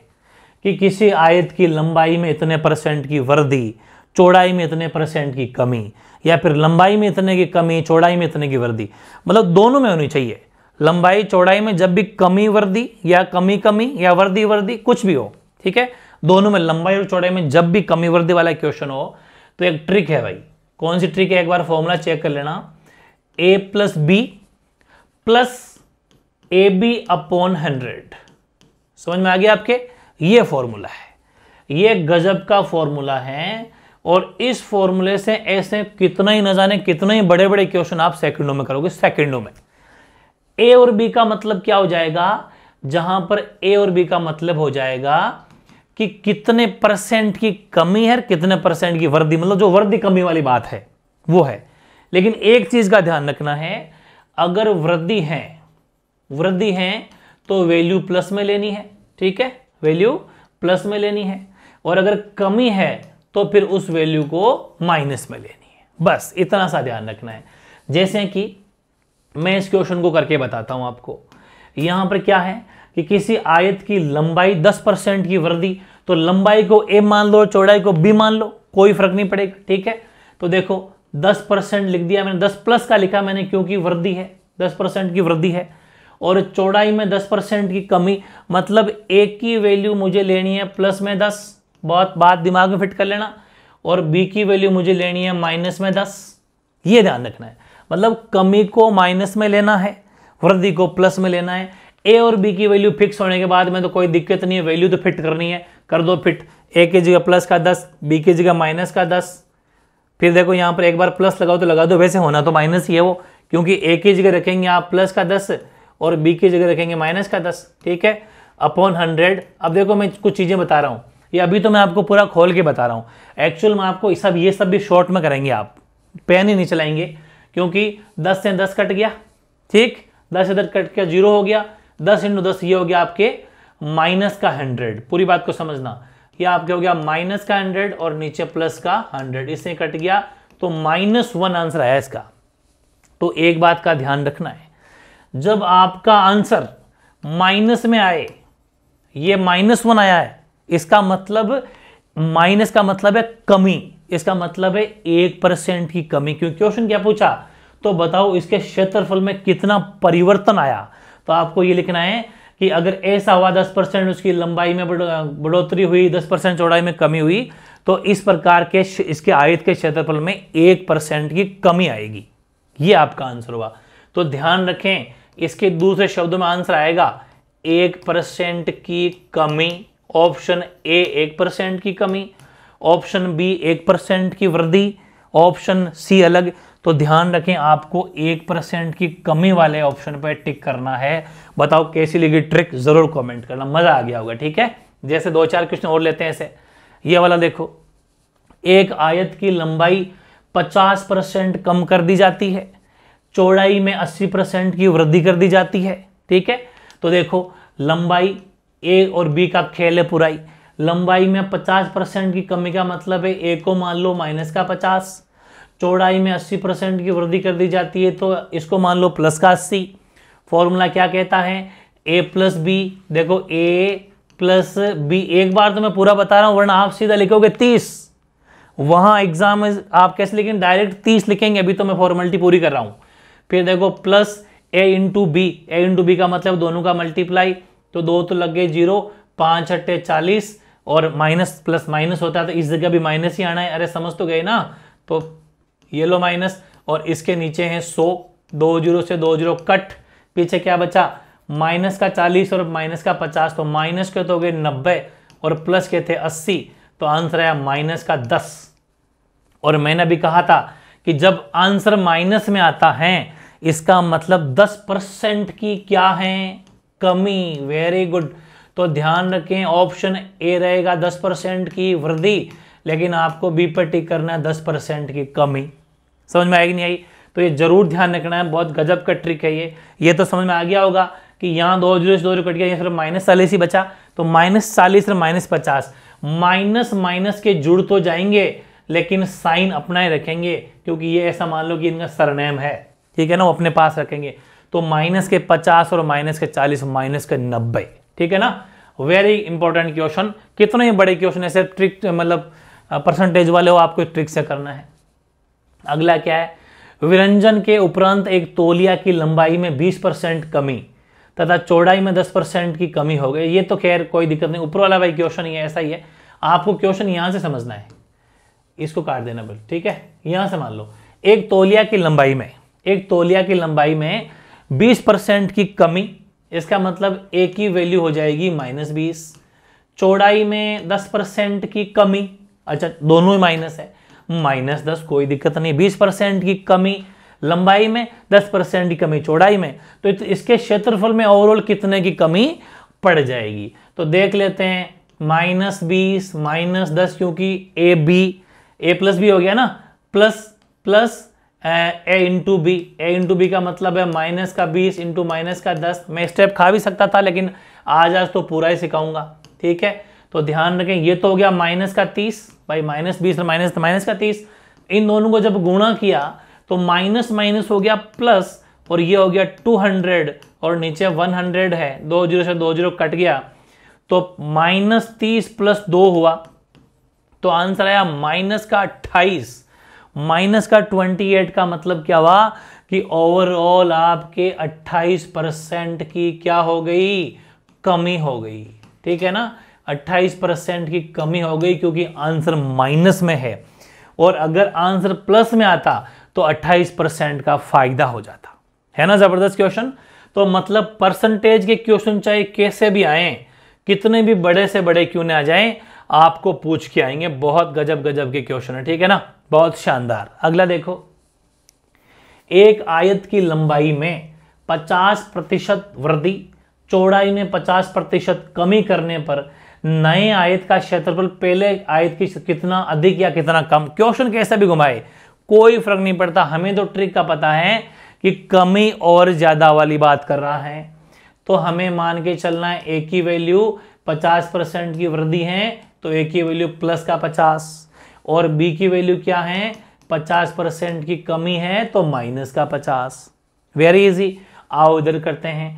कि किसी आयत की लंबाई में इतने परसेंट की वृद्धि चौड़ाई में इतने परसेंट की कमी या फिर लंबाई में इतने की कमी चौड़ाई में इतने की वृद्धि मतलब दोनों में होनी चाहिए लंबाई चौड़ाई में जब भी कमी वृद्धि या कमी कमी या वृद्धि वृद्धि कुछ भी हो ठीक है दोनों में लंबाई और चौड़ाई में जब भी कमी वृद्धि वाला क्वेश्चन हो तो एक ट्रिक है भाई कौन सी ट्रिक है एक बार फॉर्मूला चेक कर लेना A plus B plus A B upon hundred समझ में आ गया आपके ये फॉर्मूला है ये गजब का फॉर्मूला है और इस फॉर्मूले से ऐसे कितना ही न जाने कितने ही बड़े बड़े क्वेश्चन आप सेकंडों में करोगे सेकंडों में ए और बी का मतलब क्या हो जाएगा जहां पर ए और बी का मतलब हो जाएगा कि कितने परसेंट की कमी है कितने परसेंट की वृद्धि मतलब जो वृद्धि कमी वाली बात है वो है लेकिन एक चीज का ध्यान रखना है अगर वृद्धि है वृद्धि है तो वैल्यू प्लस में लेनी है ठीक है वैल्यू प्लस में लेनी है और अगर कमी है तो फिर उस वैल्यू को माइनस में लेनी है बस इतना सा ध्यान रखना है जैसे कि मैं इस क्वेश्चन को करके बताता हूं आपको यहां पर क्या है कि किसी आयत की लंबाई 10 परसेंट की वृद्धि तो लंबाई को ए मान लो चौड़ाई को बी मान लो कोई फर्क नहीं पड़ेगा ठीक है तो देखो 10 परसेंट लिख दिया मैंने 10 प्लस का लिखा मैंने क्योंकि वृद्धि है 10 परसेंट की वृद्धि है और चौड़ाई में दस परसेंट की कमी मतलब एक की वैल्यू मुझे लेनी है प्लस में दस बहुत बात दिमाग में फिट कर लेना और बी की वैल्यू मुझे लेनी है माइनस में दस ये ध्यान रखना है मतलब कमी को माइनस में लेना है वृद्धि को प्लस में लेना है ए और बी की वैल्यू फिक्स होने के बाद में तो कोई दिक्कत नहीं है वैल्यू तो फिट करनी है कर दो फिट ए की जगह प्लस का दस बी की जगह माइनस का दस फिर देखो यहाँ पर एक बार प्लस लगाओ तो लगा दो वैसे होना तो माइनस ही है वो क्योंकि ए की जगह रखेंगे आप प्लस का दस और बी की जगह रखेंगे माइनस का दस ठीक है अपॉन हंड्रेड अब देखो मैं कुछ चीज़ें बता रहा हूं ये अभी तो मैं आपको पूरा खोल के बता रहा हूं एक्चुअल में आपको सब ये सब भी शॉर्ट में करेंगे आप पेन ही नहीं चलाएंगे क्योंकि दस से दस कट गया ठीक दस से दस कट गया जीरो हो गया दस इंटू दस ये हो गया आपके माइनस का हंड्रेड पूरी बात को समझना ये आपके हो गया माइनस का हंड्रेड और नीचे प्लस का हंड्रेड इससे कट गया तो माइनस वन आंसर आया इसका तो एक बात का ध्यान रखना है जब आपका आंसर माइनस में आए ये माइनस वन आया है इसका मतलब माइनस का मतलब है कमी इसका मतलब है एक परसेंट की कमी क्योंकि क्वेश्चन क्या पूछा तो बताओ इसके क्षेत्रफल में कितना परिवर्तन आया तो आपको ये लिखना है कि अगर ऐसा हुआ दस परसेंट उसकी लंबाई में बढ़ोतरी हुई दस परसेंट चौड़ाई में कमी हुई तो इस प्रकार के इसके आयत के क्षेत्रफल में एक परसेंट की कमी आएगी ये आपका आंसर हुआ तो ध्यान रखें इसके दूसरे शब्दों में आंसर आएगा एक परसेंट की कमी ऑप्शन ए एक परसेंट की कमी ऑप्शन बी एक परसेंट की वृद्धि ऑप्शन सी अलग तो ध्यान रखें आपको एक परसेंट की कमी वाले ऑप्शन पर टिक करना है बताओ कैसी लगी ट्रिक जरूर कमेंट करना मजा आ गया होगा ठीक है जैसे दो चार क्वेश्चन और लेते हैं ऐसे ये वाला देखो एक आयत की लंबाई 50 परसेंट कम कर दी जाती है चौड़ाई में 80 परसेंट की वृद्धि कर दी जाती है ठीक है तो देखो लंबाई ए और बी का खेल है पुराई लंबाई में 50 परसेंट की कमी का मतलब है ए को मान लो माइनस का 50 चौड़ाई में 80 परसेंट की वृद्धि कर दी जाती है तो इसको मान लो प्लस का 80 फॉर्मूला क्या कहता है ए प्लस बी देखो ए प्लस बी एक बार तो मैं पूरा बता रहा हूँ वरना आप सीधा लिखोगे तीस वहाँ एग्जाम आप कैसे लिखेंगे डायरेक्ट तीस लिखेंगे अभी तो मैं फॉर्मेलिटी पूरी कर रहा हूँ फिर देखो plus A into B A into B का मतलब दोनों का मल्टीप्लाई तो दो तो लग गए जीरो पांच अट्ठे चालीस और माइनस प्लस माइनस होता है तो इस जगह भी माइनस ही आना है अरे समझ तो गए ना तो ये लो माइनस और इसके नीचे है सो दो जीरो से दो जीरो कट पीछे क्या बचा माइनस का चालीस और माइनस का पचास तो माइनस के तो हो गए नब्बे और प्लस के थे अस्सी तो आंसर आया माइनस का दस और मैंने भी कहा था कि जब आंसर माइनस में आता है इसका मतलब 10 परसेंट की क्या है कमी वेरी गुड तो ध्यान रखें ऑप्शन ए रहेगा 10 परसेंट की वृद्धि लेकिन आपको बी पर टिक करना है 10 परसेंट की कमी समझ में आएगी नहीं आई तो ये जरूर ध्यान रखना है बहुत गजब का ट्रिक है ये ये तो समझ में आ गया होगा कि यहाँ दो जीरो दो जीरो कट गया फिर माइनस चालीस ही बचा तो माइनस चालीस और माइनस पचास माइनस माइनस के जुड़ तो जाएंगे लेकिन साइन अपना ही रखेंगे क्योंकि ये ऐसा मान लो कि इनका सरनेम है ठीक है ना वो अपने पास रखेंगे तो माइनस के पचास और माइनस के चालीस माइनस के नब्बे ठीक है ना वेरी इंपॉर्टेंट क्वेश्चन कितने ही बड़े क्वेश्चन ऐसे ट्रिक मतलब परसेंटेज वाले हो आपको ट्रिक से करना है अगला क्या है विरंजन के उपरांत एक तोलिया की लंबाई में 20 परसेंट कमी तथा चौड़ाई में 10 परसेंट की कमी हो गई ये तो खैर कोई दिक्कत नहीं ऊपर वाला भाई क्वेश्चन ये ऐसा ही है आपको क्वेश्चन यहां से समझना है इसको काट देना बिल ठीक है यहां से मान लो एक तोलिया की लंबाई में एक तोलिया की लंबाई में 20 परसेंट की कमी इसका मतलब ए की वैल्यू हो जाएगी माइनस बीस चौड़ाई में 10 परसेंट की कमी अच्छा दोनों ही माइनस है माइनस दस कोई दिक्कत नहीं बीस परसेंट की कमी लंबाई में दस परसेंट की कमी चौड़ाई में तो इसके क्षेत्रफल में ओवरऑल कितने की कमी पड़ जाएगी तो देख लेते हैं माइनस बीस माइनस दस क्योंकि A B A plus B हो गया ना plus plus A into B A into B का मतलब है माइनस का बीस इंटू माइनस का दस मैं स्टेप खा भी सकता था लेकिन आज आज तो पूरा ही सिखाऊंगा ठीक है तो ध्यान रखें ये तो हो गया माइनस का तीस भाई माइनस बीस माइनस माइनस का तीस इन दोनों को जब गुणा किया तो माइनस माइनस हो गया प्लस और ये हो गया टू हंड्रेड और नीचे वन हंड्रेड है दो जीरो से दो जीरो कट गया तो माइनस तीस प्लस दो हुआ तो आंसर आया माइनस का अट्ठाईस माइनस का 28 का मतलब क्या हुआ कि ओवरऑल आपके 28 परसेंट की क्या हो गई कमी हो गई ठीक है ना 28 परसेंट की कमी हो गई क्योंकि आंसर माइनस में है और अगर आंसर प्लस में आता तो 28 परसेंट का फायदा हो जाता है ना जबरदस्त क्वेश्चन तो मतलब परसेंटेज के क्वेश्चन चाहे कैसे भी आए कितने भी बड़े से बड़े क्यों ना आ जाए आपको पूछ के आएंगे बहुत गजब गजब के क्वेश्चन है ठीक है ना बहुत शानदार अगला देखो एक आयत की लंबाई में 50 प्रतिशत वृद्धि चौड़ाई में 50 प्रतिशत कमी करने पर नए आयत का क्षेत्रफल पहले आयत की कितना अधिक या कितना कम क्वेश्चन कैसे भी घुमाए कोई फर्क नहीं पड़ता हमें तो ट्रिक का पता है कि कमी और ज़्यादा वाली बात कर रहा है तो हमें मान के चलना है एक ही वैल्यू 50 परसेंट की वृद्धि है तो ए की वैल्यू प्लस का पचास और बी की वैल्यू क्या है पचास परसेंट की कमी है तो माइनस का पचास वेरी इजी आओ इधर करते हैं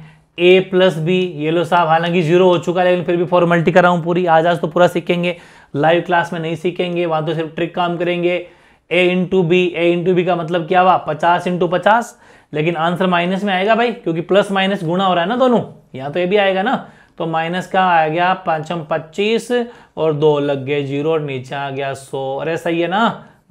ए प्लस बी ये लो साहब हालांकि जीरो हो चुका है लेकिन फिर भी फॉर्मेलिटी कराऊँ पूरी आज आज तो पूरा सीखेंगे लाइव क्लास में नहीं सीखेंगे वहां तो सिर्फ ट्रिक काम करेंगे A into B A into B का मतलब क्या हुआ पचास इंटू पचास लेकिन आंसर माइनस में आएगा भाई क्योंकि प्लस माइनस गुणा हो रहा है ना दोनों यहां तो ये भी आएगा ना तो माइनस का आ गया पाँचम पच्चीस और दो लग गए जीरो और नीचे आ गया सौ अरे सही है ना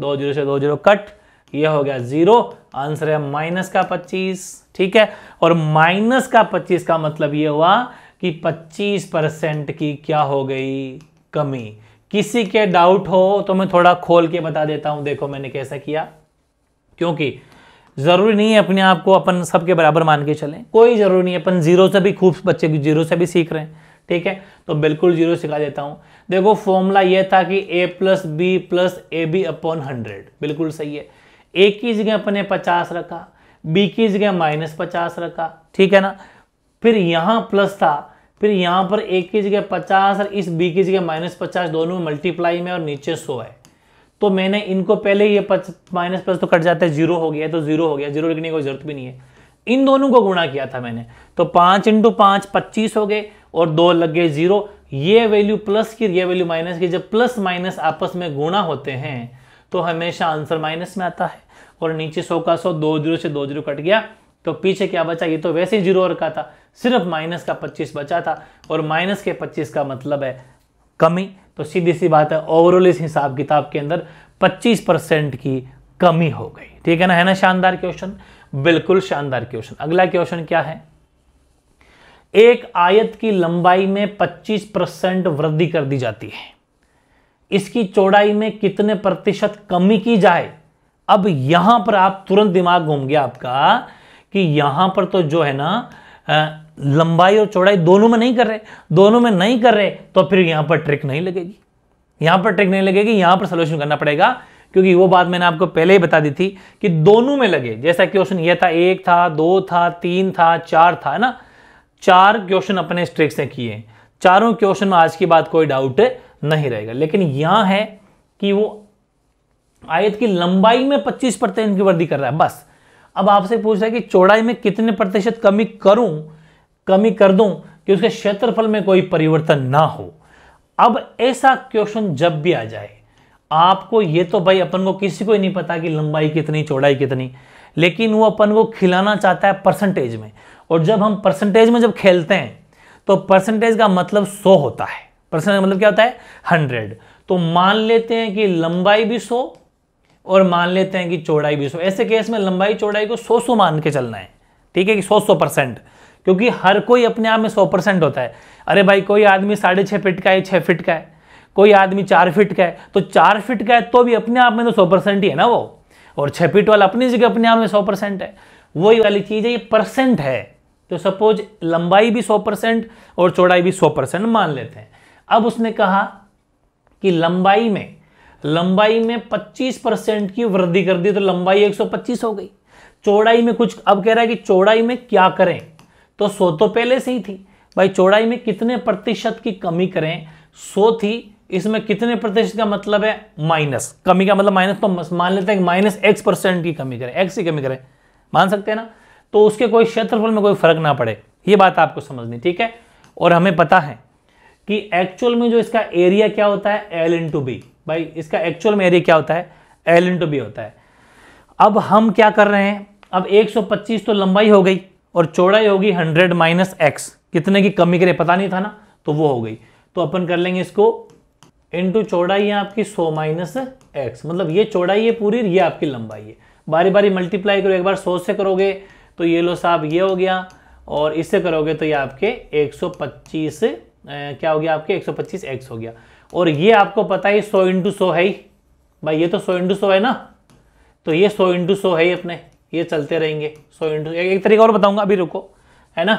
दो जीरो से दो जीरो कट ये हो गया जीरो आंसर है माइनस का पच्चीस ठीक है और माइनस का पच्चीस का मतलब ये हुआ कि पच्चीस परसेंट की क्या हो गई कमी किसी के डाउट हो तो मैं थोड़ा खोल के बता देता हूं देखो मैंने कैसा किया क्योंकि ज़रूरी नहीं है अपने आप को अपन सबके बराबर मान के चलें कोई ज़रूरी नहीं है अपन जीरो से भी खूब बच्चे जीरो से भी सीख रहे हैं ठीक है तो बिल्कुल जीरो सिखा देता हूं देखो फॉर्मूला यह था कि A plus B plus A B upon hundred बिल्कुल सही है ए की जगह अपन ने पचास रखा बी की जगह माइनस पचास रखा ठीक है ना फिर यहां प्लस था फिर यहां पर ए की जगह पचास और इस बी की जगह माइनस पचास दोनों मल्टीप्लाई में और नीचे सो है तो मैंने इनको पहले ये पच, माइनस प्लस तो कट जाता है जीरो हो गया तो जीरो हो गया जीरो लिखने की जरूरत भी नहीं है इन दोनों को गुणा किया था मैंने तो पांच इंटू पांच पच्चीस हो गए और दो लग गए जीरो ये वैल्यू प्लस की ये वैल्यू माइनस की जब प्लस माइनस आपस में गुणा होते हैं तो हमेशा आंसर माइनस में आता है और नीचे सौ का सौ दो जीरो से दो जीरो कट गया तो पीछे क्या बचा ये तो वैसे ही जीरो और का था सिर्फ माइनस का पच्चीस बचा था और माइनस के पच्चीस का मतलब है कमी तो सीधी सी बात है ओवरऑल इस हिसाब किताब के अंदर 25 परसेंट की कमी हो गई ठीक है ना है ना शानदार क्वेश्चन बिल्कुल शानदार क्वेश्चन अगला क्वेश्चन क्या है एक आयत की लंबाई में 25 परसेंट वृद्धि कर दी जाती है इसकी चौड़ाई में कितने प्रतिशत कमी की जाए अब यहां पर आप तुरंत दिमाग घूम गया आपका कि यहां पर तो जो है ना लंबाई और चौड़ाई दोनों में नहीं कर रहे दोनों में नहीं कर रहे तो फिर यहां पर ट्रिक नहीं लगेगी यहां पर ट्रिक नहीं लगेगी यहां पर सोल्यूशन करना पड़ेगा क्योंकि वो बात मैंने आपको पहले ही बता दी थी कि दोनों में लगे जैसा क्वेश्चन ये था एक था दो था तीन था चार था ना चार क्वेश्चन अपने स्ट्रिक से किए चारों क्वेश्चन में आज की बात कोई डाउट नहीं रहेगा लेकिन यहां है कि वो आयत की लंबाई में 25 प्रतिशत की वृद्धि कर रहा है बस अब आपसे पूछ रहा है कि चौड़ाई में कितने प्रतिशत कमी करूं कमी कर दूं कि उसके क्षेत्रफल में कोई परिवर्तन ना हो अब ऐसा क्वेश्चन जब भी आ जाए आपको ये तो भाई अपन को किसी को ही नहीं पता कि लंबाई कितनी चौड़ाई कितनी लेकिन वो अपन को खिलाना चाहता है परसेंटेज में और जब हम परसेंटेज में जब खेलते हैं तो परसेंटेज का मतलब सो होता है परसेंटेज मतलब क्या होता है हंड्रेड तो मान लेते हैं कि लंबाई भी सो और मान लेते हैं कि चौड़ाई भी सो ऐसे केस में लंबाई चौड़ाई को सो सो मान के चलना है ठीक है कि सो सो परसेंट क्योंकि हर कोई अपने आप में सौ परसेंट होता है अरे भाई कोई आदमी साढ़े छः फिट का है छः फिट का है कोई आदमी चार फिट का है तो चार फिट का है तो भी अपने आप में तो सौ परसेंट ही है ना वो और छः फिट वाला अपनी जगह अपने आप में सौ परसेंट है वही वाली चीज़ है ये परसेंट है तो सपोज लंबाई भी सौ परसेंट और चौड़ाई भी सौ परसेंट मान लेते हैं अब उसने कहा कि लंबाई में लंबाई में पच्चीस परसेंट की वृद्धि कर दी तो लंबाई एक सौ पच्चीस हो गई चौड़ाई में कुछ अब कह रहा है कि चौड़ाई में क्या करें तो सो तो पहले से ही थी भाई चौड़ाई में कितने प्रतिशत की कमी करें सो थी इसमें कितने प्रतिशत का मतलब है माइनस कमी का मतलब माइनस तो मान लेते हैं माइनस एक्स परसेंट की कमी करें एक्स की कमी करें मान सकते हैं ना तो उसके कोई क्षेत्रफल में कोई फर्क ना पड़े ये बात आपको समझनी ठीक है और हमें पता है कि एक्चुअल में जो इसका एरिया क्या होता है एल इन टू बी भाई इसका एक्चुअल में एरिया क्या होता है एल इन टू बी होता है अब हम क्या कर रहे हैं अब 125 तो लंबाई हो गई और चौड़ाई होगी हंड्रेड माइनस एक्स कितने की कमी करे पता नहीं था ना तो वो हो गई तो अपन कर लेंगे इसको इंटू चौड़ाई है आपकी सो माइनस एक्स मतलब ये चौड़ाई है पूरी ये आपकी लंबाई है बारी बारी मल्टीप्लाई करो एक बार सो से करोगे तो ये लो साहब ये हो गया और इससे करोगे तो ये आपके 125 क्या हो गया आपके 125 एक्स हो गया और ये आपको पता ही सौ इंटू सो है ही भाई ये तो सौ इंटू है ना तो ये सौ इंटू सो है ही अपने ये चलते रहेंगे सो इंटू एक तरीका और बताऊंगा अभी रुको है ना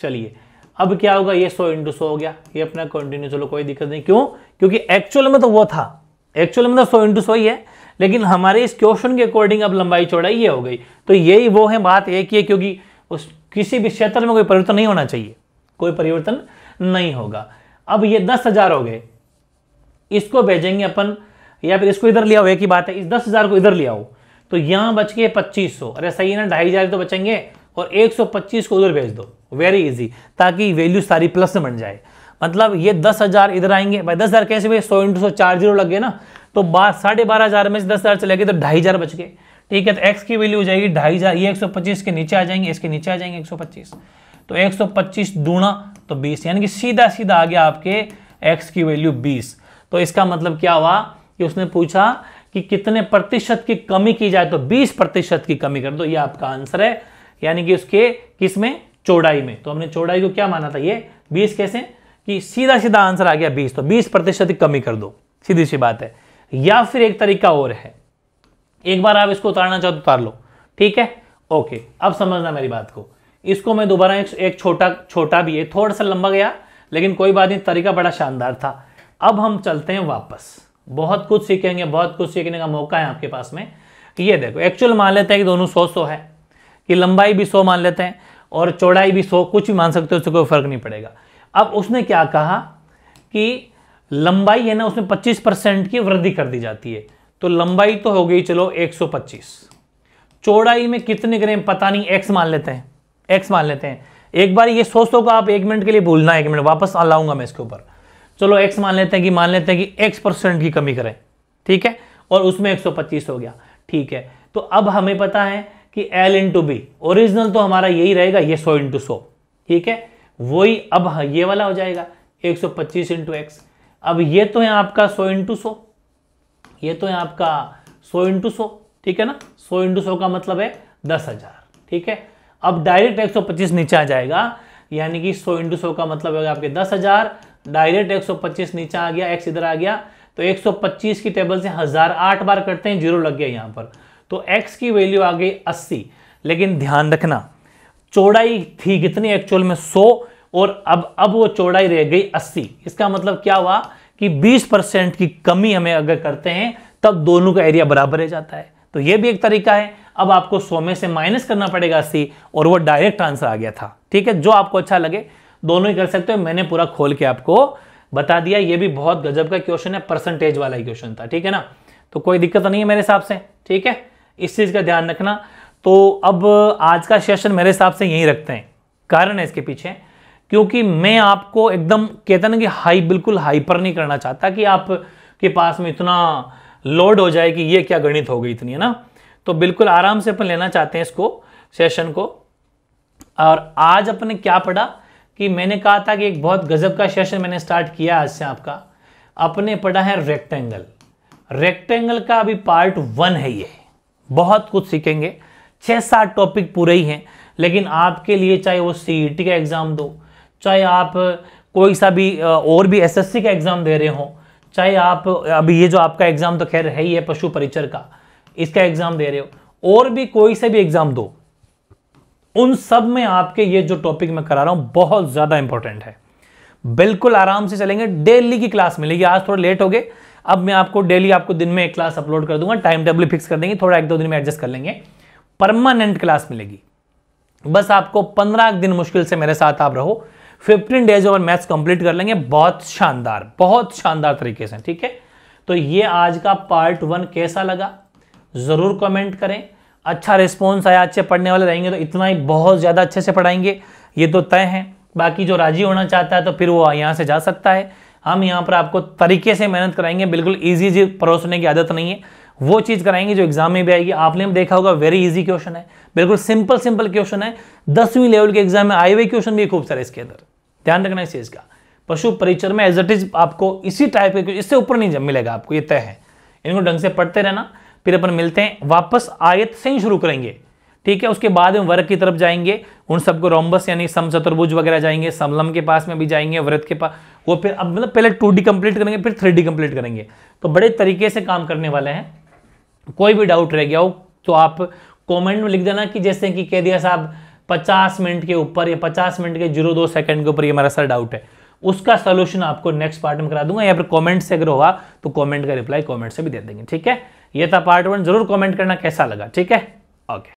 चलिए अब क्या होगा ये सो इंटू सो हो गया ये अपना कंटिन्यू चलो कोई दिक्कत नहीं क्यों क्योंकि एक्चुअल में तो वो था एक्चुअल में तो सो इंटू सो ही है लेकिन हमारे इस क्वेश्चन के अकॉर्डिंग अब लंबाई चौड़ाई ये हो गई तो यही वो है बात एक ही है क्योंकि उस किसी भी क्षेत्र में कोई परिवर्तन नहीं होना चाहिए कोई परिवर्तन नहीं होगा अब ये दस हजार हो गए इसको भेजेंगे अपन या फिर इसको इधर लिया हो एक ही बात है इस दस हजार को इधर लिया हो तो यहाँ बच गए पच्चीस सौ अरे सही है ना ढाई हज़ार तो बचेंगे और एक सौ पच्चीस को उधर भेज दो वेरी इजी ताकि वैल्यू सारी प्लस में बन जाए मतलब ये दस हज़ार इधर आएंगे भाई दस हज़ार कैसे भाई सौ इंटू सौ चार जीरो लग गए ना तो बार साढ़े बारह हज़ार में से दस हज़ार चले गए तो ढाई हज़ार बच गए ठीक है तो एक्स की वैल्यू हो जाएगी ढाई हज़ार ये एक सौ पच्चीस के नीचे आ जाएंगे इसके नीचे आ जाएंगे एक सौ पच्चीस तो एक सौ पच्चीस दूना तो बीस यानी कि सीधा सीधा आ गया आपके एक्स की वैल्यू बीस तो इसका मतलब क्या हुआ कि उसने पूछा कि कितने प्रतिशत की कमी की जाए तो 20 प्रतिशत की कमी कर दो ये आपका आंसर है यानी कि उसके किस में चौड़ाई में तो हमने चौड़ाई को क्या माना था ये 20 कैसे कि सीधा सीधा आंसर आ गया 20 तो 20 प्रतिशत की कमी कर दो सीधी सी बात है या फिर एक तरीका और है एक बार आप इसको उतारना चाहो तो उतार लो ठीक है ओके अब समझना मेरी बात को इसको मैं दोबारा एक, एक छोटा छोटा भी है थोड़ा सा लंबा गया लेकिन कोई बात नहीं तरीका बड़ा शानदार था अब हम चलते हैं वापस बहुत कुछ सीखेंगे बहुत कुछ सीखने का मौका है आपके पास में ये देखो एक्चुअल मान लेते हैं कि दोनों सौ सौ है कि लंबाई भी सौ मान लेते हैं और चौड़ाई भी सौ कुछ भी मान सकते हो उससे कोई फर्क नहीं पड़ेगा अब उसने क्या कहा कि लंबाई है ना उसमें पच्चीस परसेंट की वृद्धि कर दी जाती है तो लंबाई तो हो गई चलो एक सौ पच्चीस चौड़ाई में कितने ग्राम पता नहीं एक्स मान लेते हैं एक्स मान लेते हैं एक बार ये सौ सौ को आप एक मिनट के लिए भूलना एक मिनट वापस लाऊंगा मैं इसके ऊपर चलो एक्स मान लेते हैं कि मान लेते हैं कि एक्स परसेंट की कमी करें ठीक है और उसमें 125 हो गया ठीक है तो अब हमें पता है कि एल इंटू बी ओरिजिनल तो हमारा यही रहेगा ये सो इंटू सो ठीक है वही अब हाँ, ये वाला हो जाएगा 125 सौ पच्चीस इंटू एक्स अब ये तो है आपका सो इंटू सो ये तो है आपका सो इंटू सो ठीक है ना सो इंटू सो का मतलब है दस हजार ठीक है अब डायरेक्ट पच्चीस नीचे आ जाएगा यानी कि सो इंटू सो का मतलब आपके दस हजार डायरेक्ट 125 नीचे आ गया एक्स इधर आ गया तो 125 की टेबल से हजार आठ बार करते हैं जीरो लग गया यहां पर तो एक्स की वैल्यू आ गई अस्सी लेकिन ध्यान रखना चौड़ाई थी कितनी एक्चुअल में सौ और अब अब वो चौड़ाई रह गई अस्सी इसका मतलब क्या हुआ कि 20 परसेंट की कमी हमें अगर करते हैं तब दोनों का एरिया बराबर रह जाता है तो ये भी एक तरीका है अब आपको सौ में से माइनस करना पड़ेगा अस्सी और वो डायरेक्ट आंसर आ गया था ठीक है जो आपको अच्छा लगे दोनों ही कर सकते हो मैंने पूरा खोल के आपको बता दिया ये भी बहुत गजब का क्वेश्चन है परसेंटेज वाला ही क्वेश्चन था ठीक है ना तो कोई दिक्कत नहीं है मेरे हिसाब से ठीक है इस चीज़ का ध्यान रखना तो अब आज का सेशन मेरे हिसाब से यही रखते हैं कारण है इसके पीछे क्योंकि मैं आपको एकदम कहता ना कि हाई बिल्कुल हाइपर नहीं करना चाहता कि आप के पास में इतना लोड हो जाए कि ये क्या गणित हो गई इतनी है ना तो बिल्कुल आराम से अपन लेना चाहते हैं इसको सेशन को और आज अपने क्या पढ़ा कि मैंने कहा था कि एक बहुत गजब का सेशन मैंने स्टार्ट किया आज से आपका अपने पढ़ा है रेक्टेंगल रेक्टेंगल का अभी पार्ट वन है ये बहुत कुछ सीखेंगे छह सात टॉपिक पूरे ही हैं लेकिन आपके लिए चाहे वो सी e का एग्ज़ाम दो चाहे आप कोई सा भी और भी एसएससी का एग्ज़ाम दे रहे हो चाहे आप अभी ये जो आपका एग्ज़ाम तो खैर है ही है पशु परिचर का इसका एग्ज़ाम दे रहे हो और भी कोई से भी एग्ज़ाम दो उन सब में आपके ये जो टॉपिक मैं करा रहा हूं बहुत ज्यादा इंपॉर्टेंट है बिल्कुल आराम से चलेंगे डेली की क्लास मिलेगी आज थोड़ा लेट हो गए अब मैं आपको डेली आपको दिन में एक क्लास अपलोड कर दूंगा टाइम टेबल फिक्स कर देंगे थोड़ा एक दो दिन में एडजस्ट कर लेंगे परमानेंट क्लास मिलेगी बस आपको पंद्रह दिन मुश्किल से मेरे साथ आप रहो fifteen days over maths complete कर लेंगे बहुत शानदार बहुत शानदार तरीके से ठीक है तो ये आज का पार्ट वन कैसा लगा ज़रूर कमेंट करें अच्छा रिस्पॉन्स आया अच्छे पढ़ने वाले रहेंगे तो इतना ही बहुत ज़्यादा अच्छे से पढ़ाएंगे ये तो तय है बाकी जो राजी होना चाहता है तो फिर वो यहाँ से जा सकता है हम यहाँ पर आपको तरीके से मेहनत कराएंगे बिल्कुल ईजी जी परोसने की आदत नहीं है वो चीज़ कराएंगे जो एग्जाम में भी आएगी आपने भी देखा होगा वेरी इजी क्वेश्चन है बिल्कुल सिंपल सिंपल क्वेश्चन है दसवीं लेवल के एग्जाम में आए हुए क्वेश्चन भी खूब सारे इसके अंदर ध्यान रखना इस चीज़ का पशु परिचर में एज इट इज आपको इसी टाइप के इससे ऊपर नहीं मिलेगा आपको ये तय है इनको ढंग से पढ़ते रहना फिर अपन मिलते हैं वापस आयत से ही शुरू करेंगे ठीक है उसके बाद हम वर्ग की तरफ जाएंगे उन सबको रोमबस यानी सम चतुर्भुज वगैरह जाएंगे समलम के पास में भी जाएंगे व्रत के पास वो फिर अब मतलब पहले टू डी कंप्लीट करेंगे फिर थ्री डी कंप्लीट करेंगे तो बड़े तरीके से काम करने वाले हैं कोई भी डाउट रह गया हो तो आप कॉमेंट में लिख देना कि जैसे कि कह दिया साहब पचास मिनट के ऊपर या पचास मिनट के जीरो दो सेकंड के ऊपर ये हमारा सर डाउट है उसका सोल्यूशन आपको नेक्स्ट पार्ट में करा दूंगा या फिर कमेंट से अगर होगा तो कमेंट का रिप्लाई कमेंट से भी दे देंगे ठीक है ये था पार्ट वन जरूर कमेंट करना कैसा लगा ठीक है ओके